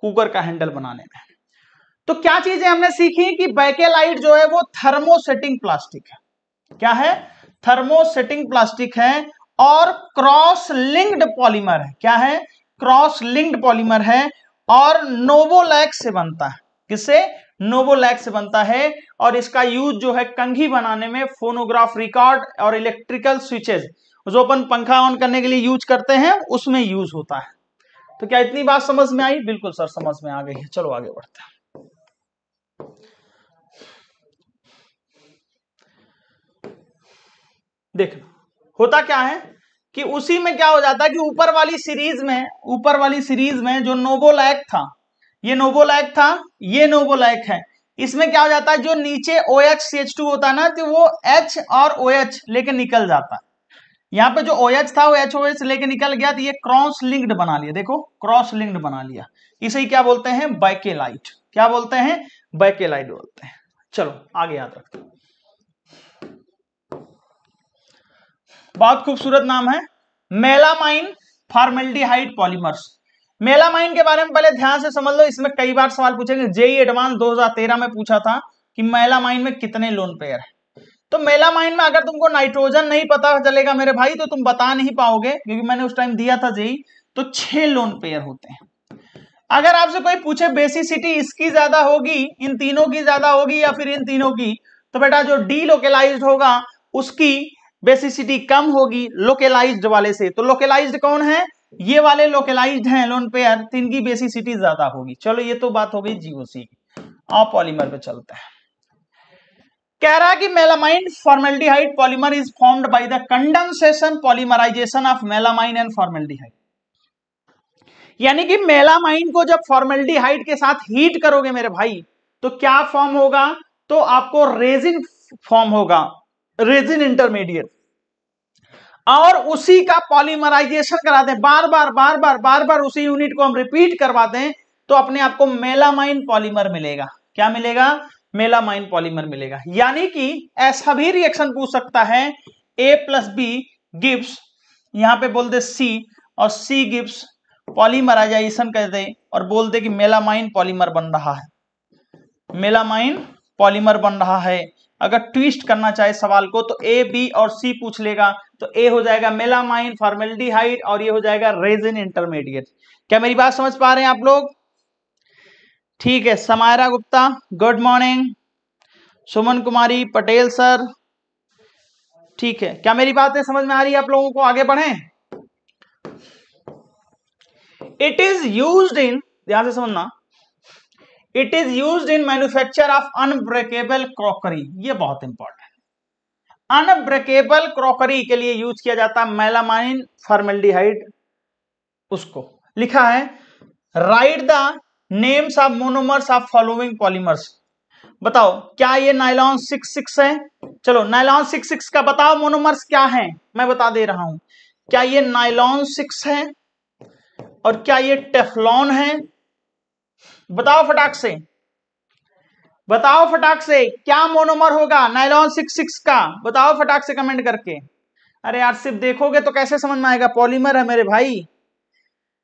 Speaker 2: cooker का handle बनाने में तो क्या चीजें हमने सीखी कि बैकेलाइट जो है वो थर्मोसेटिंग प्लास्टिक है क्या है थर्मोसेटिंग प्लास्टिक है और क्रॉस लिंक्ड पॉलीमर है क्या है क्रॉस लिंक्ड पॉलीमर है और नोवोलैक्स से बनता है किससे नोवोलैक से बनता है और इसका यूज जो है कंघी बनाने में फोनोग्राफ रिकॉर्ड और इलेक्ट्रिकल स्विचेज जो अपन पंखा ऑन करने के लिए यूज करते हैं उसमें यूज होता है तो क्या इतनी बात समझ में आई बिल्कुल सर समझ में आ गई है चलो आगे बढ़ते हैं देखना होता क्या है कि उसी में क्या हो जाता है कि ऊपर वाली सीरीज में ऊपर वाली सीरीज में जो नोबोलैक था ये नोबोलैक था ये नोबोलैक है इसमें क्या हो जाता है जो नीचे O H C H two होता है ना तो वो एच और ओ एच लेके निकल जाता यहाँ पे जो ओ एच था वो एच ओ एच लेके निकल गया तो ये क्रॉस लिंक्ड बना लिया देखो क्रॉस लिंक्ड बना लिया इसे ही क्या बोलते हैं बैकेलाइट क्या बोलते हैं बैकेलाइट बोलते हैं चलो आगे याद रखते हैं बहुत खूबसूरत नाम है मेलामाइन फार्मेल्डिहाइड पॉलीमर्स मेलामाइन के बारे में पहले ध्यान से समझ लो इसमें कई बार सवाल पूछेंगे जेई एडवांस 2013 में पूछा था कि मेलामाइन में कितने लोन पेयर है तो मेलामाइन में अगर तुमको नाइट्रोजन नहीं पता चलेगा मेरे भाई तो तुम बता नहीं पाओगे क्योंकि मैंने उस टाइम दिया था जेई e, तो छह लोन पेयर होते हैं अगर आपसे कोई पूछे बेसिसिटी इसकी ज्यादा होगी इन तीनों की ज्यादा होगी या फिर इन तीनों की तो बेटा जो डी लोकेलाइज होगा उसकी बेसिसिटी कम होगी लोकेलाइज्ड वाले से तो लोकेलाइज्ड कौन है ये वाले लोकेलाइज्ड हैं लोन पेयर तो इनकी बेसिसिटी ज्यादा होगी चलो ये तो बात हो गई जीओसी की आप पॉलीमर पे चलते हैं कह रहा है कि melamine formaldehyde polymer is formed by the condensation polymerization of melamine and formaldehyde यानी कि मेलामाइन को जब फॉर्मेल्डिहाइड के साथ हीट करोगे मेरे भाई तो क्या फॉर्म होगा तो आपको रेजिन फॉर्म होगा रेजिन इंटरमीडिएट और उसी का पॉलीमराइजेशन कराते हैं बार बार बार बार बार बार उसी यूनिट को हम रिपीट करवाते हैं तो अपने आप को मेलामाइन पॉलीमर मिलेगा क्या मिलेगा मेलामाइन पॉलीमर मिलेगा यानी कि ऐसा भी रिएक्शन पूछ सकता है ए प्लस बी गिप्स यहां पे बोल दे सी और सी गिप्स पॉलीमराइजेशन कर दे और बोल दे कि मेलामाइन पॉलीमर बन रहा है मेलामाइन पॉलीमर बन रहा है अगर ट्विस्ट करना चाहे सवाल को तो ए बी और सी पूछ लेगा तो ए हो जाएगा मेलामाइन फॉर्मेलिटीहाइड और ये हो जाएगा रेजिन इंटरमीडिएट क्या मेरी बात समझ पा रहे हैं आप लोग ठीक है Samaira Gupta good morning Suman Kumari Patel sir ठीक है क्या मेरी बातें समझ में आ रही है आप लोगों को आगे बढ़े इट इज यूज इन ध्यान से समझना it is use in manufacture of unbreakable crockery ये बहुत इंपॉर्टेंट अनब्रेकेबल क्रॉकरी के लिए यूज किया जाता है मेलामाइन फॉर्मेल्डिहाइड उसको लिखा है write the names of monomers of following polymers बताओ क्या ये नाइलॉन सिक्स सिक्स है चलो नाइलॉन सिक्स सिक्स का बताओ मोनोमर्स क्या है मैं बता दे रहा हूं क्या ये नाइलॉन सिक्स है और क्या ये टेफलॉन है बताओ फटाक से बताओ फटाक से क्या मोनोमर होगा नाइलॉन सिक्स सिक्स का बताओ फटाक से कमेंट करके अरे यार सिर्फ देखोगे तो कैसे समझ में आएगा पॉलीमर है मेरे भाई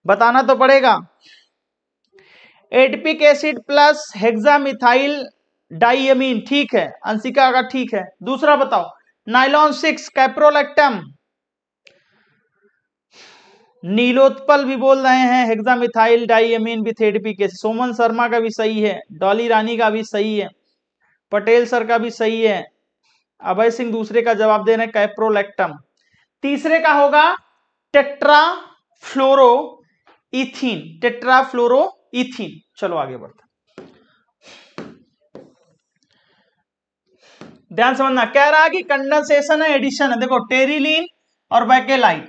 Speaker 2: बताना तो पड़ेगा adipic acid plus hexamethyl diamine ठीक है अंशिका का ठीक है दूसरा बताओ नाइलॉन सिक्स कैप्रोलेक्टम नीलोत्पल भी बोल रहे हैं हेक्सामिथाइल डाइमिन भी थेरेपी के सोमन शर्मा का भी सही है डॉली रानी का भी सही है पटेल सर का भी सही है अभय सिंह दूसरे का जवाब दे रहे हैं कैप्रोलेक्टम तीसरे का होगा टेट्रा फ्लोरो इथिन टेट्रा फ्लोरो इथिन चलो आगे बढ़ते ध्यान समझना कह रहा है कि कंडेंसेशन है एडिशन है देखो टेरिलीन और बैकेलाइन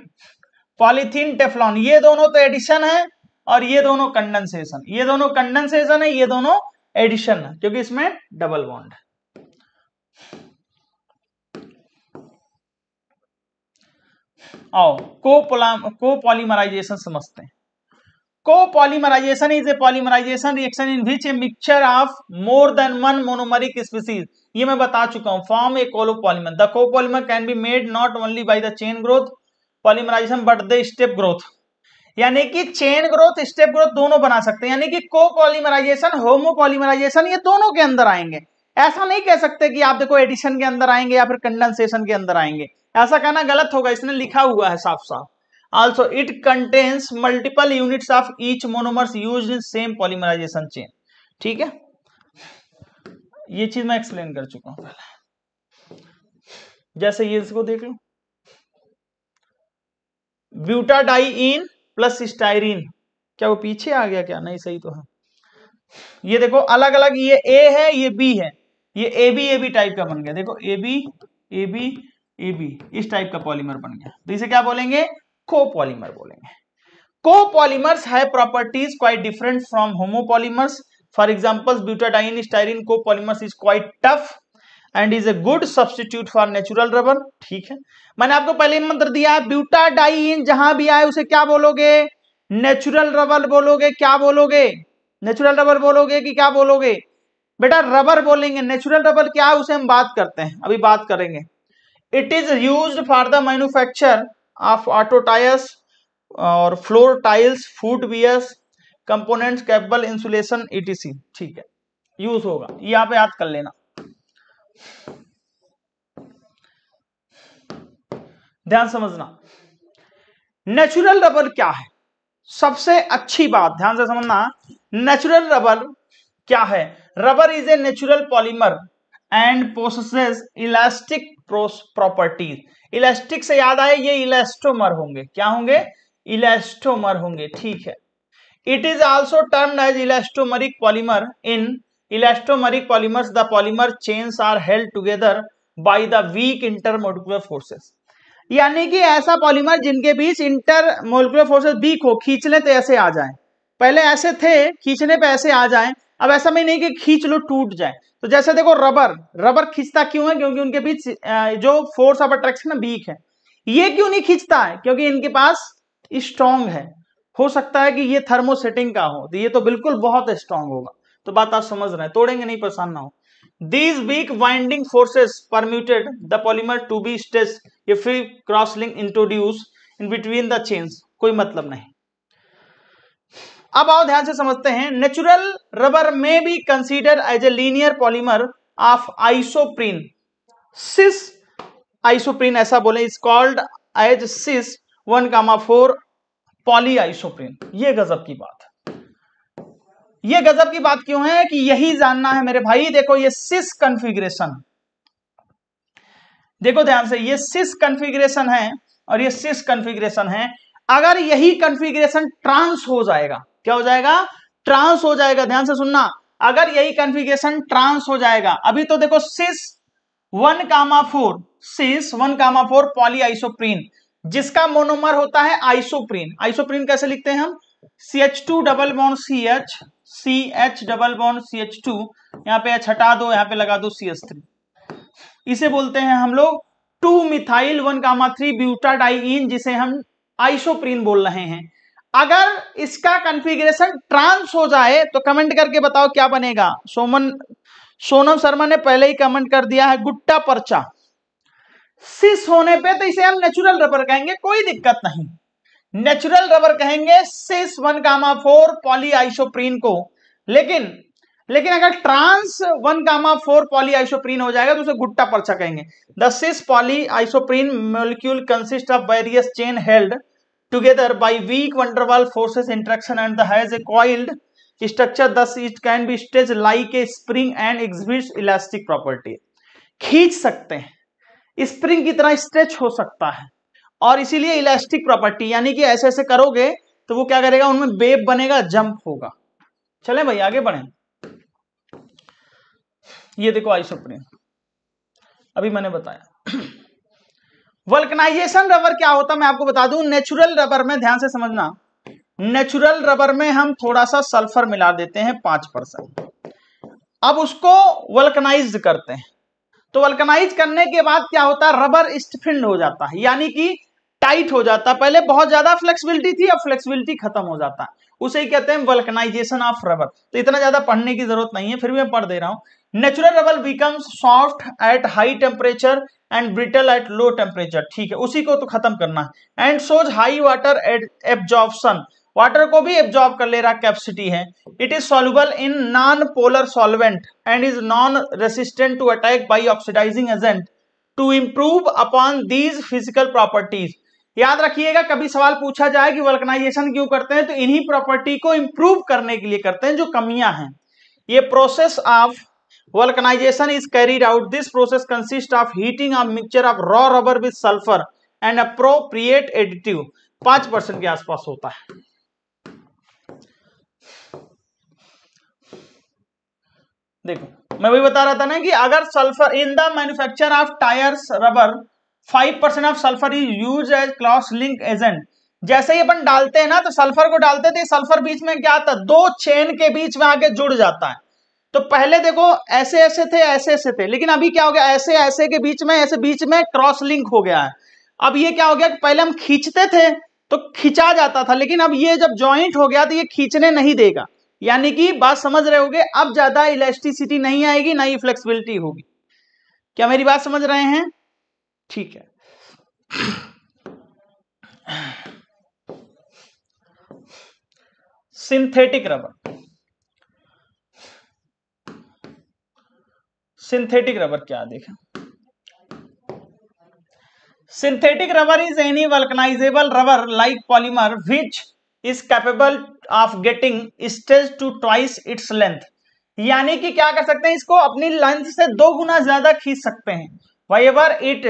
Speaker 2: पॉलीथीन टेफलॉन ये दोनों तो एडिशन है और ये दोनों कंडेंसेशन ये दोनों कंडेंसेशन है ये दोनों एडिशन है क्योंकि इसमें डबल बॉन्ड है आओ को पॉलीमराइजेशन समझते हैं polymerization is a polymerization reaction in which a mixture of more than one monomeric species ये मैं बता चुका हूं form a copolymer the polymer can be made not only by the chain growth polymerization but the step growth यानी कि chain growth step growth दोनों बना सकते हैं यानी कि को पॉलीमराइजेशन होमो पॉलीमराइजेशन ये दोनों के अंदर आएंगे ऐसा नहीं कह सकते कि आप देखो एडिशन के अंदर आएंगे या फिर कंडेंसेशन के अंदर आएंगे ऐसा कहना गलत होगा इसने लिखा हुआ है साफ साफ also it contains multiple units of each monomers use in same polymerization chain ठीक है ये चीज मैं एक्सप्लेन कर चुका हूं पहले जैसे ये इसको देख लू ब्यूटाडाइन प्लस स्टाइरिन क्या वो पीछे आ गया क्या नहीं सही तो है ये देखो अलग अलग ये ए है ये बी है ये A B A B type का बन गया देखो A B A B A B इस टाइप का पॉलीमर बन गया तो इसे क्या बोलेंगे को पॉलीमर बोलेंगे को पॉलीमर्स है properties quite different from homopolymers for example butadiene styrene copolymers is quite tough and is a good substitute for natural rubber ठीक है मैंने आपको पहले मंत्र दिया है ब्यूटा डाइन जहां भी आए उसे क्या बोलोगे नेचुरल रबर बोलोगे क्या बोलोगे नेचुरल रबर बोलोगे कि क्या बोलोगे बेटा रबर बोलेंगे नेचुरल रबर क्या है उसे हम बात करते हैं अभी बात करेंगे it is use for the manufacture of auto tyres और floor tiles footwear components cable insulation etc ठीक है यूज होगा ये आप याद कर लेना ध्यान समझना नेचुरल रबर क्या है सबसे अच्छी बात ध्यान से समझना नेचुरल रबर क्या है rubber is a natural polymer and possesses elastic properties elastic से याद आए ये इलास्टोमर होंगे क्या होंगे इलास्टोमर होंगे ठीक है it is also termed as elastomeric polymer in elastomeric polymers the polymer chains are held together by the weak intermolecular forces यानी कि ऐसा पॉलीमर जिनके बीच इंटरमोलिकुलर फोर्सेस वीक हो खींच तो ऐसे आ जाए पहले ऐसे थे खींचने पर ऐसे आ जाए अब ऐसा भी नहीं कि खींच लो टूट जाए तो जैसे देखो रबर रबर खींचता क्यों है क्योंकि उनके बीच जो फोर्स ऑफ अट्रैक्शन वीक है ये क्यों नहीं खींचता है क्योंकि इनके पास स्ट्रांग है हो सकता है कि ये थर्मोसेटिंग का हो तो ये तो बिल्कुल बहुत स्ट्रांग होगा तो बात आप समझ रहे हैं तोड़ेंगे नहीं परेशान ना हो these weak binding forces permitted the polymer to be stress ये free cross link introduce in between the chains कोई मतलब नहीं अब आओ ध्यान से समझते हैं natural rubber may be consider as a linear polymer of isoprene cis isoprene ऐसा बोले is called as cis one comma four poly isoprene ये गजब की बात ये गजब की बात क्यों है कि यही जानना है मेरे भाई देखो ये सिस कन्फिग्रेशन देखो ध्यान से ये सिस कन्फिग्रेशन है और ये सिस कन्फिग्रेशन है अगर यही कन्फिग्रेशन ट्रांस हो जाएगा क्या हो जाएगा ट्रांस हो जाएगा ध्यान से सुनना अगर यही कन्फिग्रेशन ट्रांस हो जाएगा अभी तो देखो cis one comma four cis one comma four poly isoprene जिसका मोनोमर होता है आइसोप्रीन आइसोप्रीन कैसे लिखते हैं हम C H two double bond C H C H double bond C H two यहाँ पे एच हटा दो यहाँ पे लगा दो सी एच थ्री इसे बोलते हैं हम लोग two methyl one comma three diene जिसे हम आइसोप्रीन बोल रहे हैं अगर इसका कंफिग्रेशन ट्रांस हो जाए तो कमेंट करके बताओ क्या बनेगा सोमन सोनम शर्मा ने पहले ही कमेंट कर दिया है गुट्टा पर्चा सिस होने पे तो इसे हम नेचुरल रबर कहेंगे कोई दिक्कत नहीं नेचुरल रबर कहेंगे cis one comma four poly polyisoprene को लेकिन लेकिन अगर trans one comma four poly polyisoprene हो जाएगा तो उसे गुट्टा पर्चा कहेंगे the cis poly polyisoprene molecule consist of various chain held together by weak van der Waals forces interaction and thus a coiled structure thus it can be stretched like a spring and exhibit elastic property खींच सकते हैं spring की तरह stretch हो सकता है और इसीलिए इलास्टिक प्रॉपर्टी यानी कि ऐसे ऐसे करोगे तो वो क्या करेगा उनमें बेब बनेगा जंप होगा चले भाई आगे बढ़े ये देखो सुप्रीम अभी मैंने बताया वल्कनाइजेशन रबर क्या होता मैं आपको बता दूं नेचुरल रबर में ध्यान से समझना नेचुरल रबर में हम थोड़ा सा सल्फर मिला देते हैं पांच परसेंट अब उसको वल्कनाइज करते हैं तो वल्कनाइज करने के बाद क्या होता है रबर स्टिफिंड हो जाता है यानी कि टाइट हो जाता है पहले बहुत ज्यादा फ्लेक्सिबिलिटी थी अब फ्लेक्सिबिलिटी खत्म हो जाता है उसे ही कहते हैं वल्कनाइजेशन ऑफ रबर तो इतना ज्यादा पढ़ने की जरूरत नहीं है फिर भी मैं पढ़ दे रहा हूं natural rubber becomes soft at high temperature and brittle at low temperature ठीक है उसी को तो खत्म करना है and shows high water absorption water को भी एब्जॉर्ब कर ले रहा कैपेसिटी है it is soluble in non polar solvent and is non resistant to attack by oxidizing agent to improve upon these physical properties याद रखिएगा कभी सवाल पूछा जाए कि वल्कनाइजेशन क्यों करते हैं तो इन्हीं प्रॉपर्टी को इंप्रूव करने के लिए करते हैं जो कमियां हैं ये process of vulcanization is carried out this process consist of heating of mixture of raw rubber with sulphur and appropriate additive पांच परसेंट के आसपास होता है देखो मैं वही बता रहा था ना कि अगर sulphur in the manufacture of tyres rubber five percent of sulphur is use as cross link agent जैसे ही अपन डालते हैं ना तो सल्फर को डालते थे सल्फर बीच में क्या आता दो चेन के बीच में आके जुड़ जाता है तो पहले देखो ऐसे ऐसे थे ऐसे ऐसे थे लेकिन अभी क्या हो गया ऐसे ऐसे के बीच में ऐसे बीच में क्रॉस लिंक हो गया है अब ये क्या हो गया कि पहले हम खींचते थे तो खींचा जाता था लेकिन अब ये जब ज्वाइंट हो गया तो ये खींचने नहीं देगा यानी कि बात समझ रहे होगे अब ज्यादा इलेस्टिसिटी नहीं आएगी ना ही फ्लेक्सिबिलिटी होगी क्या मेरी बात समझ रहे हैं ठीक है सिंथेटिक रबर सिंथेटिक रबर क्या देखें synthetic rubber is any vulcanizable rubber like polymer which is capable of getting stretched to twice its length यानी कि क्या कर सकते हैं इसको अपनी लेंथ से दो गुना ज्यादा खींच सकते हैं however it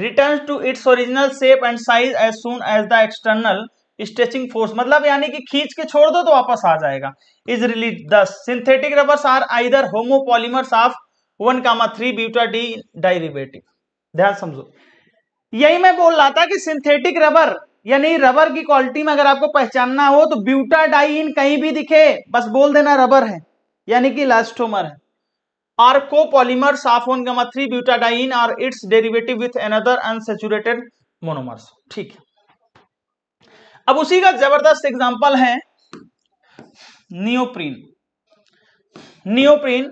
Speaker 2: return to its original shape and size as soon as the external stretching force मतलब यानी कि खींच के छोड़ दो तो वापस आ जाएगा is release the synthetic rubbers are either homopolymers of one comma three butadiene derivative ध्यान समझो यही मैं बोल रहा था कि सिंथेटिक रबर यानी रबर की क्वालिटी में अगर आपको पहचानना हो तो ब्यूटा डाइन कहीं भी दिखे बस बोल देना रबर है यानी कि लास्टोमर है are copolymers comma three butadiene और its derivative with another unsaturated monomers ठीक है अब उसी का जबरदस्त एग्जांपल है नियोप्रीन नियोप्रीन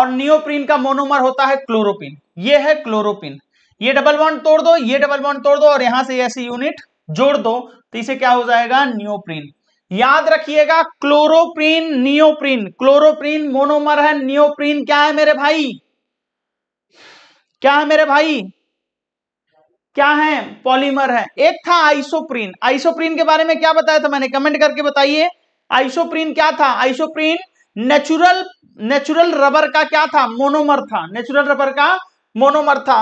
Speaker 2: और नियोप्रीन का मोनोमर होता है क्लोरोपिन ये है क्लोरोपिन ये डबल बॉन्ड तोड़ दो ये डबल बॉन्ड तोड़ दो और यहां से ऐसी यूनिट जोड़ दो तो इसे क्या हो जाएगा नियोप्रीन याद रखिएगा क्लोरोप्रीन नियोप्रीन क्लोरोप्रीन मोनोमर है नियोप्रीन क्या है मेरे भाई क्या है मेरे भाई क्या है पॉलीमर है एक था आइसोप्रीन आइसोप्रीन के बारे में क्या बताया था मैंने कमेंट करके बताइए आइसोप्रीन क्या था आइसोप्रीन नेचुरल नेचुरल रबर का क्या था मोनोमर था नेचुरल रबर का मोनोमर था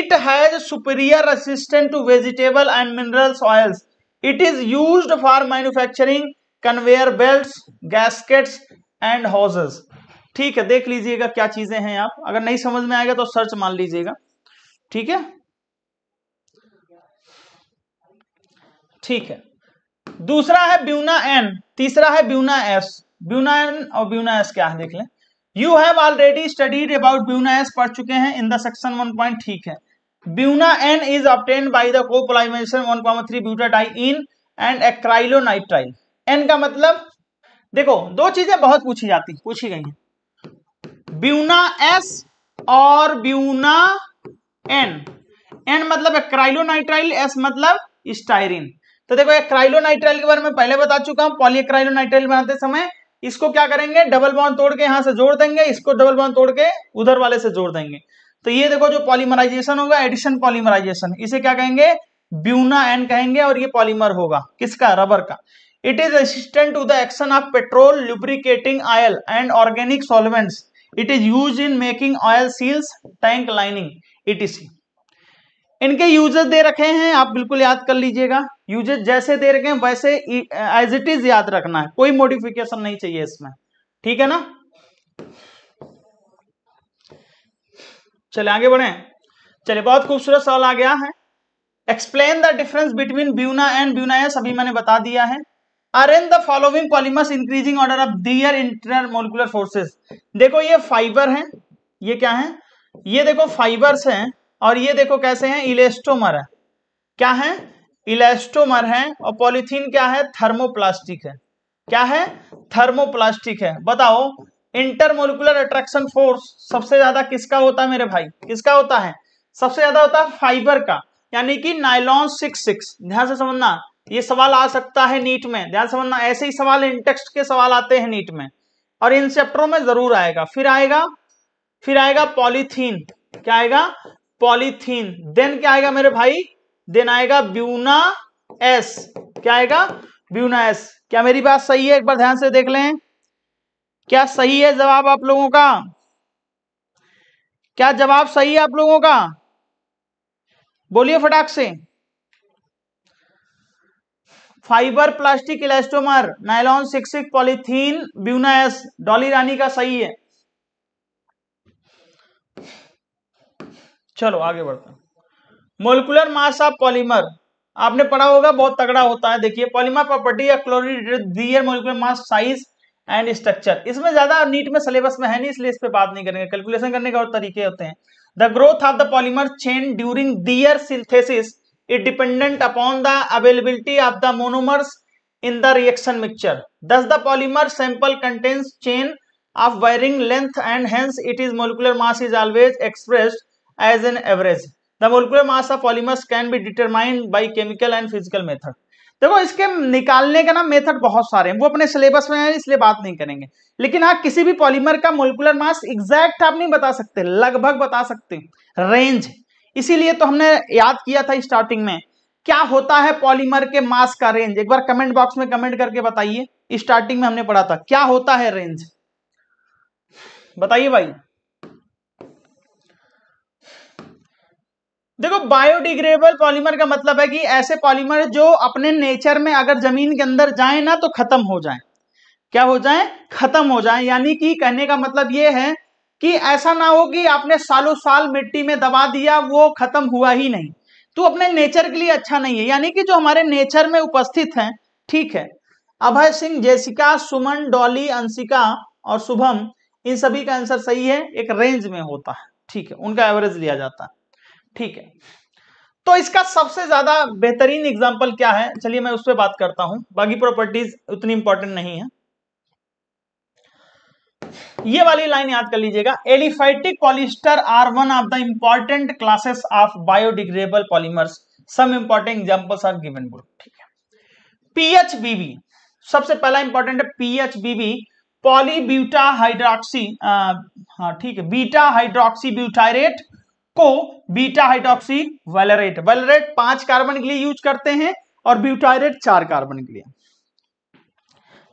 Speaker 2: it has superior resistant to vegetable and minerals oils it is use for manufacturing conveyor belt gaskets and hoses ठीक है देख लीजिएगा क्या चीजें हैं आप अगर नहीं समझ में आएगा तो सर्च मान लीजिएगा ठीक है ठीक है दूसरा है ब्यूना एन तीसरा है ब्यूना एस ब्यूना एन और ब्यूना एस क्या है देख लें you have already studied about Buna S पढ़ चुके हैं in the section one point ठीक है Buna N is obtained Buna-N is one point three butadiene and acrylonitrile N का मतलब देखो दो चीजें बहुत पूछी जाती पूछी गई है ब्यूना एस और ब्यूना एन एन मतलब एक्राइलो नाइट्राइल एस मतलब स्टाइरिन तो देखो एक क्राइलो नाइट्राइल के बारे में पहले बता चुका हूं नाइट्राइल बनाते समय इसको क्या करेंगे डबल बॉन्ड तोड़ के यहां से जोड़ देंगे इसको डबल बॉन्ड तोड़ के उधर वाले से जोड़ देंगे तो ये देखो जो पॉलीमराइजेशन होगा एडिशन पॉलीमराइजेशन इसे क्या कहेंगे ब्यूना एन कहेंगे और ये पॉलीमर होगा किसका रबर का it is resistant to the action of petrol lubricating oil and organic solvents it is use in making oil seals tank lining etc इनके यूजेस दे रखे हैं आप बिल्कुल याद कर लीजिएगा यूजेस जैसे दे रखे हैं वैसे एज इट इज याद रखना है कोई मॉडिफिकेशन नहीं चाहिए इसमें ठीक है ना चले आगे बढ़े चलिए बहुत खूबसूरत सवाल आ गया है explain the difference between Buna and Buna S अभी मैंने बता दिया है arrange the following polymers increasing order of their internal molecular forces देखो ये फाइबर है ये क्या है ये देखो फाइबर्स हैं और ये देखो कैसे हैं इलेस्टोमर है क्या है इलेस्टोमर है और पॉलिथीन क्या है थर्मोप्लास्टिक है क्या है थर्मोप्लास्टिक है बताओ इंटरमोलिकुलर अट्रैक्शन फोर्स सबसे ज्यादा किसका होता है मेरे भाई किसका होता है सबसे ज्यादा होता है फाइबर का यानी कि नाइलॉन सिक्स सिक्स ध्यान से समझना ये सवाल आ सकता है नीट में ध्यान समझना ऐसे ही सवाल इंटेक्स्ट के सवाल आते हैं नीट में और इन चैप्टरों में जरूर आएगा फिर आएगा फिर आएगा पॉलीथीन क्या आएगा पॉलीथीन देन क्या आएगा मेरे भाई देन आएगा ब्यूना एस क्या आएगा ब्यूना एस क्या मेरी बात सही है एक बार ध्यान से देख लें क्या सही है जवाब आप लोगों का क्या जवाब सही है आप लोगों का बोलिए फटाक से fibre plastic elastomer nylon six six polythene Buna S Dolly Rani का सही है चलो आगे बढ़ते हैं मोलिकुलर मास ऑफ पॉलीमर आपने पढ़ा होगा बहुत तगड़ा होता है देखिए पॉलीमर प्रॉपर्टी या क्लोरीडेड their molecular mass size and structure इसमें ज्यादा नीट में सिलेबस में है नहीं इसलिए इस पर बात नहीं करेंगे कैलकुलेशन करने के और तरीके होते हैं the growth of the polymer chain during their synthesis it dependent upon the availability of the monomers in the reaction mixture thus the polymer sample contains chain of varying length and hence it is molecular mass is always express as an average the molecular mass of polymers can be determined by chemical and physical method देखो इसके निकालने का ना method बहुत सारे हैं वो अपने सिलेबस में है इसलिए बात नहीं करेंगे लेकिन हाँ किसी भी पॉलीमर का मोलिकुलर मास एग्जैक्ट आप नहीं बता सकते लगभग बता सकते रेंज इसीलिए तो हमने याद किया था स्टार्टिंग में क्या होता है पॉलीमर के मास का रेंज एक बार कमेंट बॉक्स में कमेंट करके बताइए स्टार्टिंग में हमने पढ़ा था क्या होता है रेंज बताइए भाई देखो बायोडिग्रेडेबल पॉलीमर का मतलब है कि ऐसे पॉलीमर जो अपने नेचर में अगर जमीन के अंदर जाए ना तो खत्म हो जाए क्या हो जाए खत्म हो जाए यानी कि कहने का मतलब यह है कि ऐसा ना हो कि आपने सालों साल मिट्टी में दबा दिया वो खत्म हुआ ही नहीं तो अपने नेचर के लिए अच्छा नहीं है यानी कि जो हमारे नेचर में उपस्थित हैं ठीक है अभय सिंह जेसिका सुमन डॉली अंशिका और शुभम इन सभी का आंसर सही है एक रेंज में होता है ठीक है उनका एवरेज लिया जाता है ठीक है तो इसका सबसे ज्यादा बेहतरीन एग्जाम्पल क्या है चलिए मैं उस पर बात करता हूं बाकी प्रॉपर्टीज उतनी इंपॉर्टेंट नहीं है ये वाली लाइन याद कर लीजिएगा aliphatic polyester are one of the important classes of biodegradable polymers some important examples of given good ठीक है बीबी सबसे पहला इंपॉर्टेंट है बीबी पॉलीब्यूटा हाइड्रोक्सी हाँ ठीक है beta hydroxy butyrate co beta hydroxy valerate valerate पांच कार्बन के लिए यूज करते हैं और ब्यूटाइरेट चार कार्बन के लिए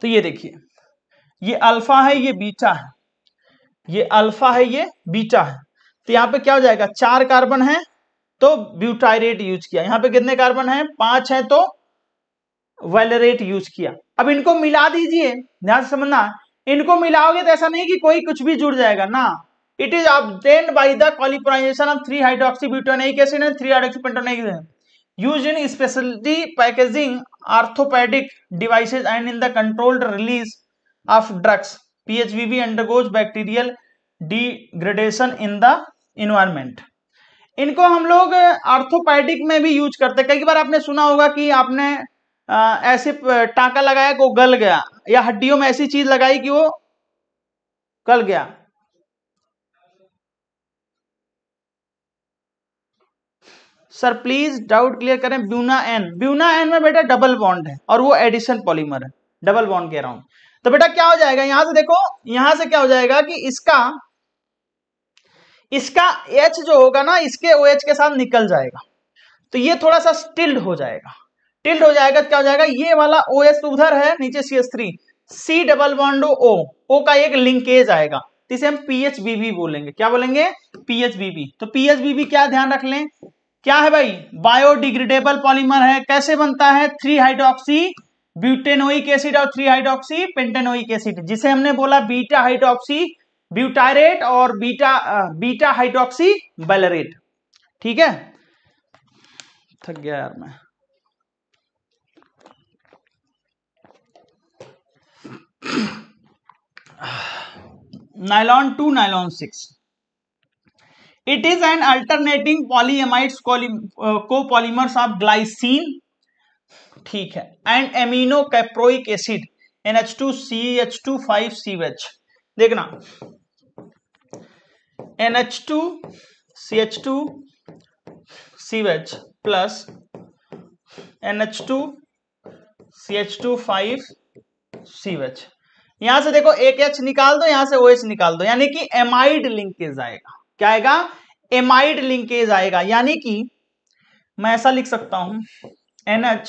Speaker 2: तो ये देखिए ये अल्फा है ये बीटा है ये अल्फा है ये बीटा है तो यहां पे क्या हो जाएगा चार कार्बन है तो ब्यूटाइरेट यूज किया यहाँ पे कितने कार्बन है पांच है तो वेलरेट यूज किया अब इनको मिला दीजिए ध्यान समझना इनको मिलाओगे तो ऐसा नहीं कि कोई कुछ भी जुड़ जाएगा ना it is obtain by the copolymerization of 3 hydroxybutanoic acid and 3 hydroxypentanoic acid used in speciality packaging orthopaedic devices and in the controlled release of drugs PHBV undergoes bacterial degradation in the environment इनको हम लोग orthopaedic uh, में भी use करते हैं कई बार आपने सुना होगा कि आपने uh, ऐसे uh, टाका लगाया कि वो गल गया या हड्डियों में ऐसी चीज लगाई कि वो गल गया सर प्लीज डाउट क्लियर करें ब्यूना एन ब्यूना एन में बेटा डबल बॉन्ड है और वो एडिशन पॉलीमर है डबल बॉन्ड कह रहा हूं तो बेटा क्या हो जाएगा यहां से देखो यहां से क्या हो जाएगा कि इसका इसका एच जो होगा ना इसके ओ OH के साथ निकल जाएगा तो ये थोड़ा सा स्टिल्ड हो जाएगा टिल्ड हो जाएगा तो क्या हो जाएगा ये वाला ओ OH तो उधर है नीचे C S three C double bond O O का एक लिंकेज आएगा तो इसे हम पीएचबीबी बोलेंगे क्या बोलेंगे पीएचबीबी तो पीएचबीबी क्या ध्यान रख लें क्या है भाई बायोडिग्रेडेबल पॉलीमर है कैसे बनता है थ्री हाइड्रोक्सी ब्यूटेनोइक एसिड और थ्री हाइड्रोक्सी पेंटेनोइक एसिड जिसे हमने बोला बीटा हाइड्रोक्सी ब्यूटायरेट और बीटा बीटा हाइड्रोक्सी बैलरेट ठीक है थक गया यार मैं nylon two nylon six it is an alternating polyamides copolymers of glycine ठीक है and amino caproic acid two C H two five C H देखना N H two C H two C H plus N H two C H two five C H यहां से देखो एक H निकाल दो यहां से ओ OH एच निकाल दो यानी कि एमाइड लिंकेज आएगा क्या आएगा एमाइड लिंकेज आएगा यानी कि मैं ऐसा लिख सकता हूं N H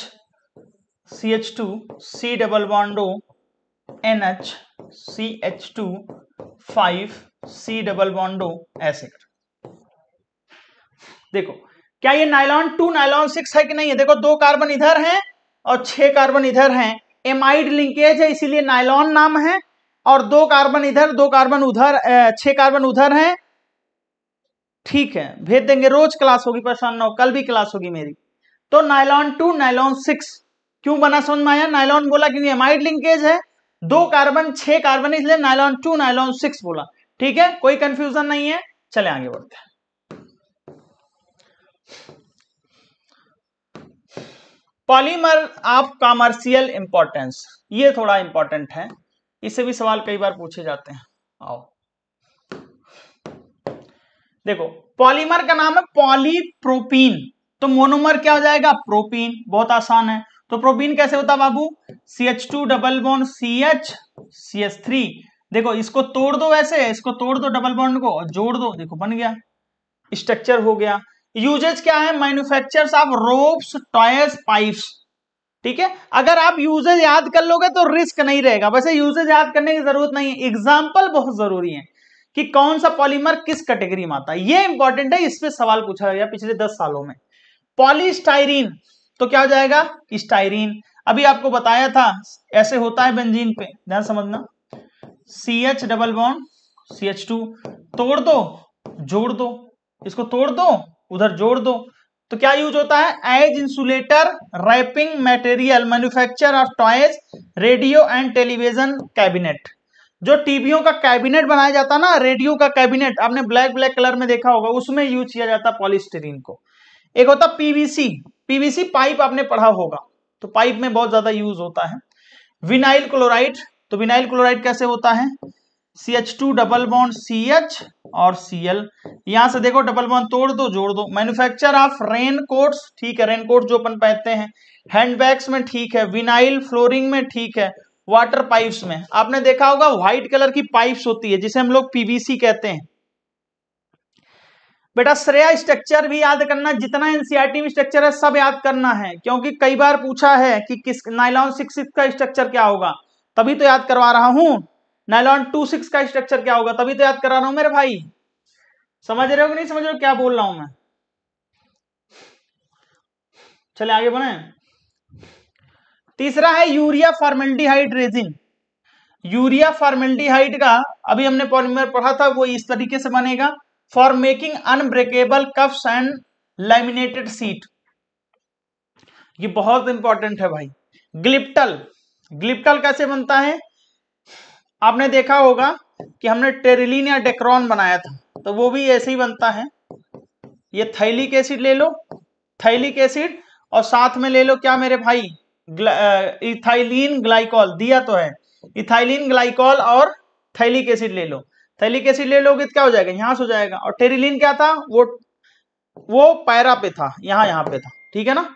Speaker 2: C H two C double बॉन्डो N H C H two five C double बॉन्डो ऐसे कर देखो क्या ये नाइलॉन टू नाइलॉन सिक्स है कि नहीं है देखो दो कार्बन इधर हैं और छह कार्बन इधर हैं एमाइड लिंकेज है इसीलिए नाइलॉन नाम है और दो कार्बन इधर दो कार्बन उधर छह कार्बन उधर हैं ठीक है भेज देंगे रोज क्लास होगी ना हो कल भी क्लास होगी मेरी तो नाइलॉन टू नाइलॉन सिक्स क्यों बना समझ में आया नाइलॉन बोला क्योंकि एमाइड लिंकेज है दो कार्बन छह कार्बन इसलिए नाइलॉन टू नाइलॉन सिक्स बोला ठीक है कोई कंफ्यूजन नहीं है चले आगे बढ़ते हैं पॉलीमर ऑफ कॉमर्शियल इंपॉर्टेंस ये थोड़ा इंपॉर्टेंट है इसे भी सवाल कई बार पूछे जाते हैं आओ देखो पॉलीमर का नाम है पॉलीप्रोपीन तो मोनोमर क्या हो जाएगा प्रोपीन बहुत आसान है तो प्रोपीन कैसे होता बाबू C H two double bond C H C H three देखो इसको तोड़ दो वैसे इसको तोड़ दो डबल बॉन्ड को और जोड़ दो देखो बन गया स्ट्रक्चर हो गया यूजेज क्या है manufacture of ropes toys pipes ठीक है अगर आप यूजेज याद कर लोगे तो रिस्क नहीं रहेगा वैसे यूजेज याद करने की जरूरत नहीं है एग्जाम्पल बहुत जरूरी है कि कौन सा पॉलीमर किस कैटेगरी में आता है ये इंपॉर्टेंट है इस पर सवाल पूछा गया पिछले दस सालों में पॉलीस्टाइरीन तो क्या हो जाएगा स्टाइरीन अभी आपको बताया था ऐसे होता है बेंजीन पे ध्यान समझना C H double bond C H two तोड़ दो जोड़ दो इसको तोड़ दो उधर जोड़ दो तो क्या यूज होता है as insulator wrapping material manufacture of toys radio and television cabinet जो टीवियों का कैबिनेट बनाया जाता है ना रेडियो का कैबिनेट आपने ब्लैक ब्लैक कलर में देखा होगा उसमें यूज किया जाता है पॉलिस्टरीन को एक होता पीवीसी पीवीसी पाइप आपने पढ़ा होगा तो पाइप में बहुत ज्यादा यूज होता है विनाइल क्लोराइड तो विनाइल क्लोराइड कैसे होता है C H two double bond C H और सी एल यहां से देखो डबल बॉन्ड तोड़ दो जोड़ दो मैन्युफैक्चर ऑफ रेन कोट ठीक है रेन कोट जो अपन पहनते हैं हैंड बैग्स में ठीक है विनाइल फ्लोरिंग में ठीक है वाटर पाइप्स में आपने देखा होगा व्हाइट कलर की पाइप्स होती है जिसे हम लोग पीवीसी कहते हैं बेटा श्रेया स्ट्रक्चर भी याद करना जितना एनसीआरटी e में स्ट्रक्चर है सब याद करना है क्योंकि कई बार पूछा है कि किस नाइलॉन सिक्स का स्ट्रक्चर क्या होगा तभी तो याद करवा रहा हूं नाइलॉन टू सिक्स का स्ट्रक्चर क्या होगा तभी तो याद करा रहा हूं मेरे भाई समझ रहे हो कि नहीं समझ रहे हो क्या बोल रहा हूं मैं चले आगे बढ़े तीसरा है urea formaldehyde resin urea formaldehyde का अभी हमने पॉलीमर पढ़ा था वो इस तरीके से बनेगा for making unbreakable cups and laminated sheet ये बहुत इंपॉर्टेंट है भाई ग्लिप्टल ग्लिप्टल कैसे बनता है आपने देखा होगा कि हमने टेरिलिन या डेक्रॉन बनाया था तो वो भी ऐसे ही बनता है ये थैलिक एसिड ले लो थैलिक एसिड और साथ में ले लो क्या मेरे भाई इथाइलिन ग्लाइकॉल दिया तो है इथाइलिन ग्लाइकॉल और थैलिक एसिड ले लो थैलिक एसिड ले लोगे तो क्या हो जाएगा यहां से हो जाएगा और टेरिलिन क्या था वो वो पैरा पे था यहां यहां पे था ठीक है ना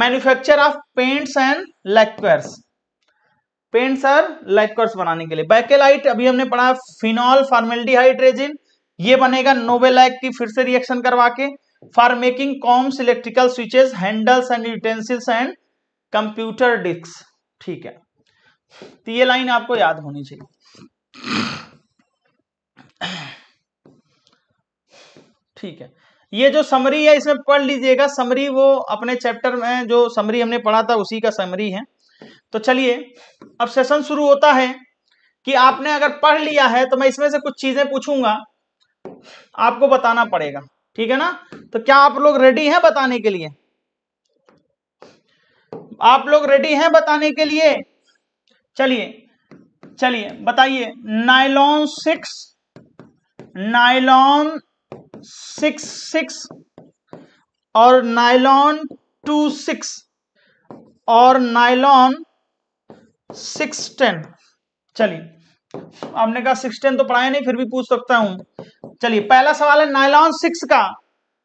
Speaker 2: manufacture of paints and lacquers paints और लैक्वर्स बनाने के लिए बैकेलाइट अभी हमने पढ़ा फिनॉल फॉर्मेलिटीहाइड रेजिन ये बनेगा नोबेलैक की फिर से रिएक्शन करवा के for making combs electrical switches handles and utensils and computer disc ठीक है तो ये लाइन आपको याद होनी चाहिए ठीक है ये जो समरी है इसमें पढ़ लीजिएगा समरी वो अपने चैप्टर में जो समरी हमने पढ़ा था उसी का समरी है तो चलिए अब सेशन शुरू होता है कि आपने अगर पढ़ लिया है तो मैं इसमें से कुछ चीजें पूछूंगा आपको बताना पड़ेगा ठीक है ना तो क्या आप लोग रेडी हैं बताने के लिए आप लोग रेडी हैं बताने के लिए चलिए चलिए बताइए nylon six nylon six six और नाइलॉन टू सिक्स और नाइलॉन सिक्स टेन चलिए आपने कहा सिक्स टेन तो पढ़ाया नहीं फिर भी पूछ सकता हूं चलिए पहला सवाल है नाइलॉन सिक्स का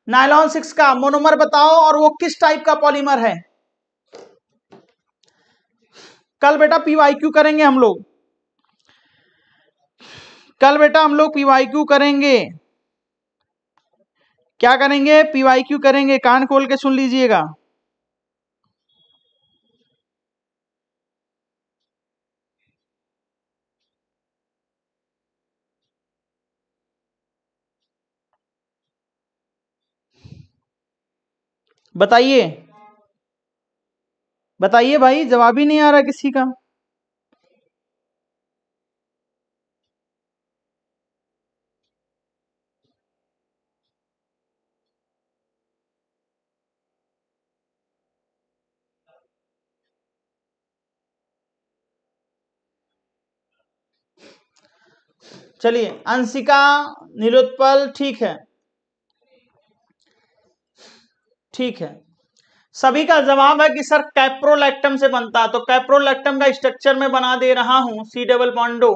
Speaker 2: नाइलॉन सिक्स का मोनोमर बताओ और वो किस टाइप का पॉलीमर है कल बेटा पीवाईक्यू करेंगे हम लोग कल बेटा हम लोग पीवाईक्यू करेंगे क्या करेंगे पीवाईक्यू करेंगे कान खोल के सुन लीजिएगा बताइए बताइए भाई जवाब ही नहीं आ रहा किसी का चलिए अंशिका निरुत्पल ठीक है ठीक है सभी का जवाब है कि सर कैप्रोलैक्टम से बनता तो कैप्रोलैक्टम का स्ट्रक्चर में बना दे रहा हूं सी डबल पॉन्डो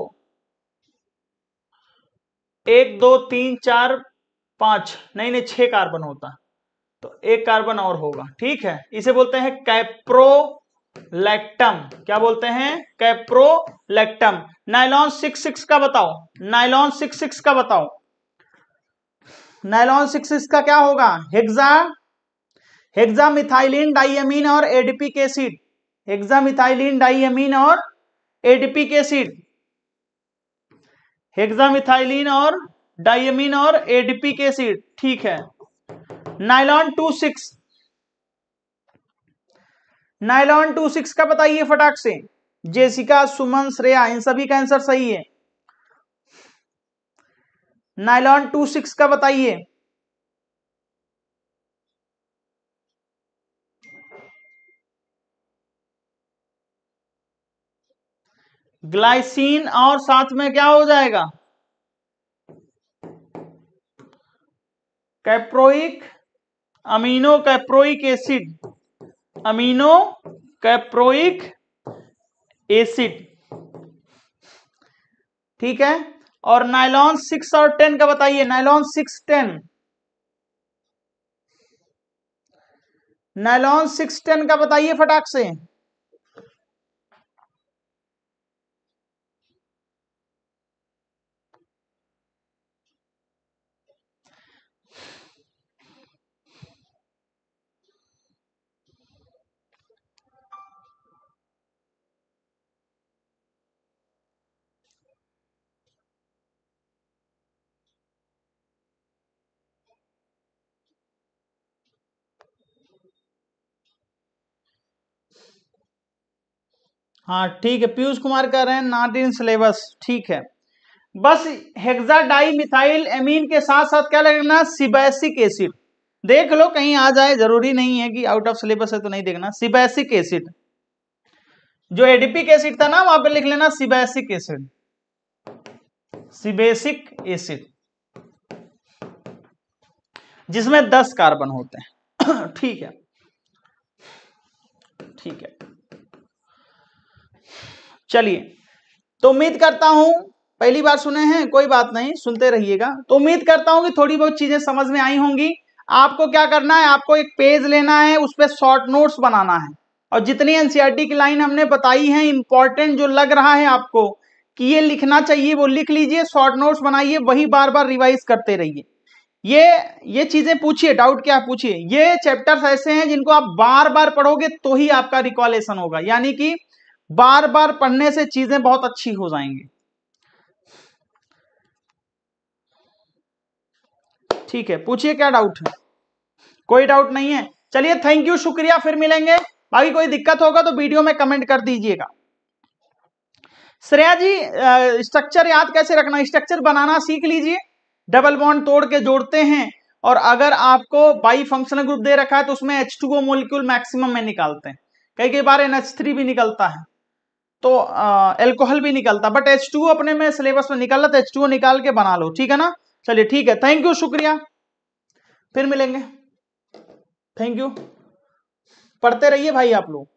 Speaker 2: एक दो तीन चार पांच नहीं नहीं छह कार्बन होता तो एक कार्बन और होगा ठीक है इसे बोलते हैं कैप्रोलैक्टम क्या बोलते हैं कैप्रोलैक्टम नाइलॉन सिक्स सिक्स का बताओ नाइलॉन सिक्स सिक्स का बताओ नाइलॉन सिक्स सिक्स का क्या होगा हेक्सा हेक्सामिथाइलिन डाइएमिन और एडीपिक एसिड हेक्सामिथाइलिन डाइएमिन और एडीपिक एसिड हेक्सामिथाइलिन और डाइएमिन और एडीपिक एसिड ठीक है nylon two six nylon two six का बताइए फटाक से जेसिका सुमन श्रेया इन सभी का आंसर सही है नाइलॉन टू सिक्स का बताइए ग्लाइसिन और साथ में क्या हो जाएगा caproic amino caproic acid amino caproic acid ठीक है और नाइलॉन सिक्स और टेन का बताइए nylon six ten nylon six ten का बताइए फटाक से हाँ ठीक है पीयूष कुमार कह रहे हैं नॉट इन सिलेबस ठीक है बस हेक्सा डाई मिथाइल एमीन के साथ साथ क्या लगना सिबैसिक एसिड देख लो कहीं आ जाए जरूरी नहीं है कि आउट ऑफ सिलेबस है तो नहीं देखना सिबैसिक एसिड जो एडीपी एसिड था ना वहां पे लिख लेना सिबैसिक एसिड सिबेसिक एसिड जिसमें दस कार्बन होते हैं ठीक है ठीक है चलिए तो उम्मीद करता हूं पहली बार सुने हैं कोई बात नहीं सुनते रहिएगा तो उम्मीद करता हूं कि थोड़ी बहुत चीजें समझ में आई होंगी आपको क्या करना है आपको एक पेज लेना है उस पर शॉर्ट नोट्स बनाना है और जितनी एनसीईआरटी की लाइन हमने बताई है इंपॉर्टेंट जो लग रहा है आपको कि ये लिखना चाहिए वो लिख लीजिए शॉर्ट नोट्स बनाइए वही बार बार रिवाइज करते रहिए ये ये चीजें पूछिए डाउट क्या पूछिए ये चैप्टर्स ऐसे हैं जिनको आप बार बार पढ़ोगे तो ही आपका रिकॉलेशन होगा यानी कि बार बार पढ़ने से चीजें बहुत अच्छी हो जाएंगी ठीक है पूछिए क्या डाउट है कोई डाउट नहीं है चलिए थैंक यू शुक्रिया फिर मिलेंगे बाकी कोई दिक्कत होगा तो वीडियो में कमेंट कर दीजिएगा श्रेया जी स्ट्रक्चर याद कैसे रखना स्ट्रक्चर बनाना सीख लीजिए डबल बॉन्ड तोड़ के जोड़ते हैं और अगर आपको बाई फंक्शनल ग्रुप दे रखा है तो उसमें H two O molecule maximum में निकालते हैं कई कई बार एन एच थ्री भी निकलता है तो एल्कोहल भी निकलता बट एच टू अपने में सिलेबस में निकाल तो एच टू निकाल के बना लो ठीक है ना चलिए ठीक है थैंक यू शुक्रिया फिर मिलेंगे थैंक यू पढ़ते रहिए भाई आप लोग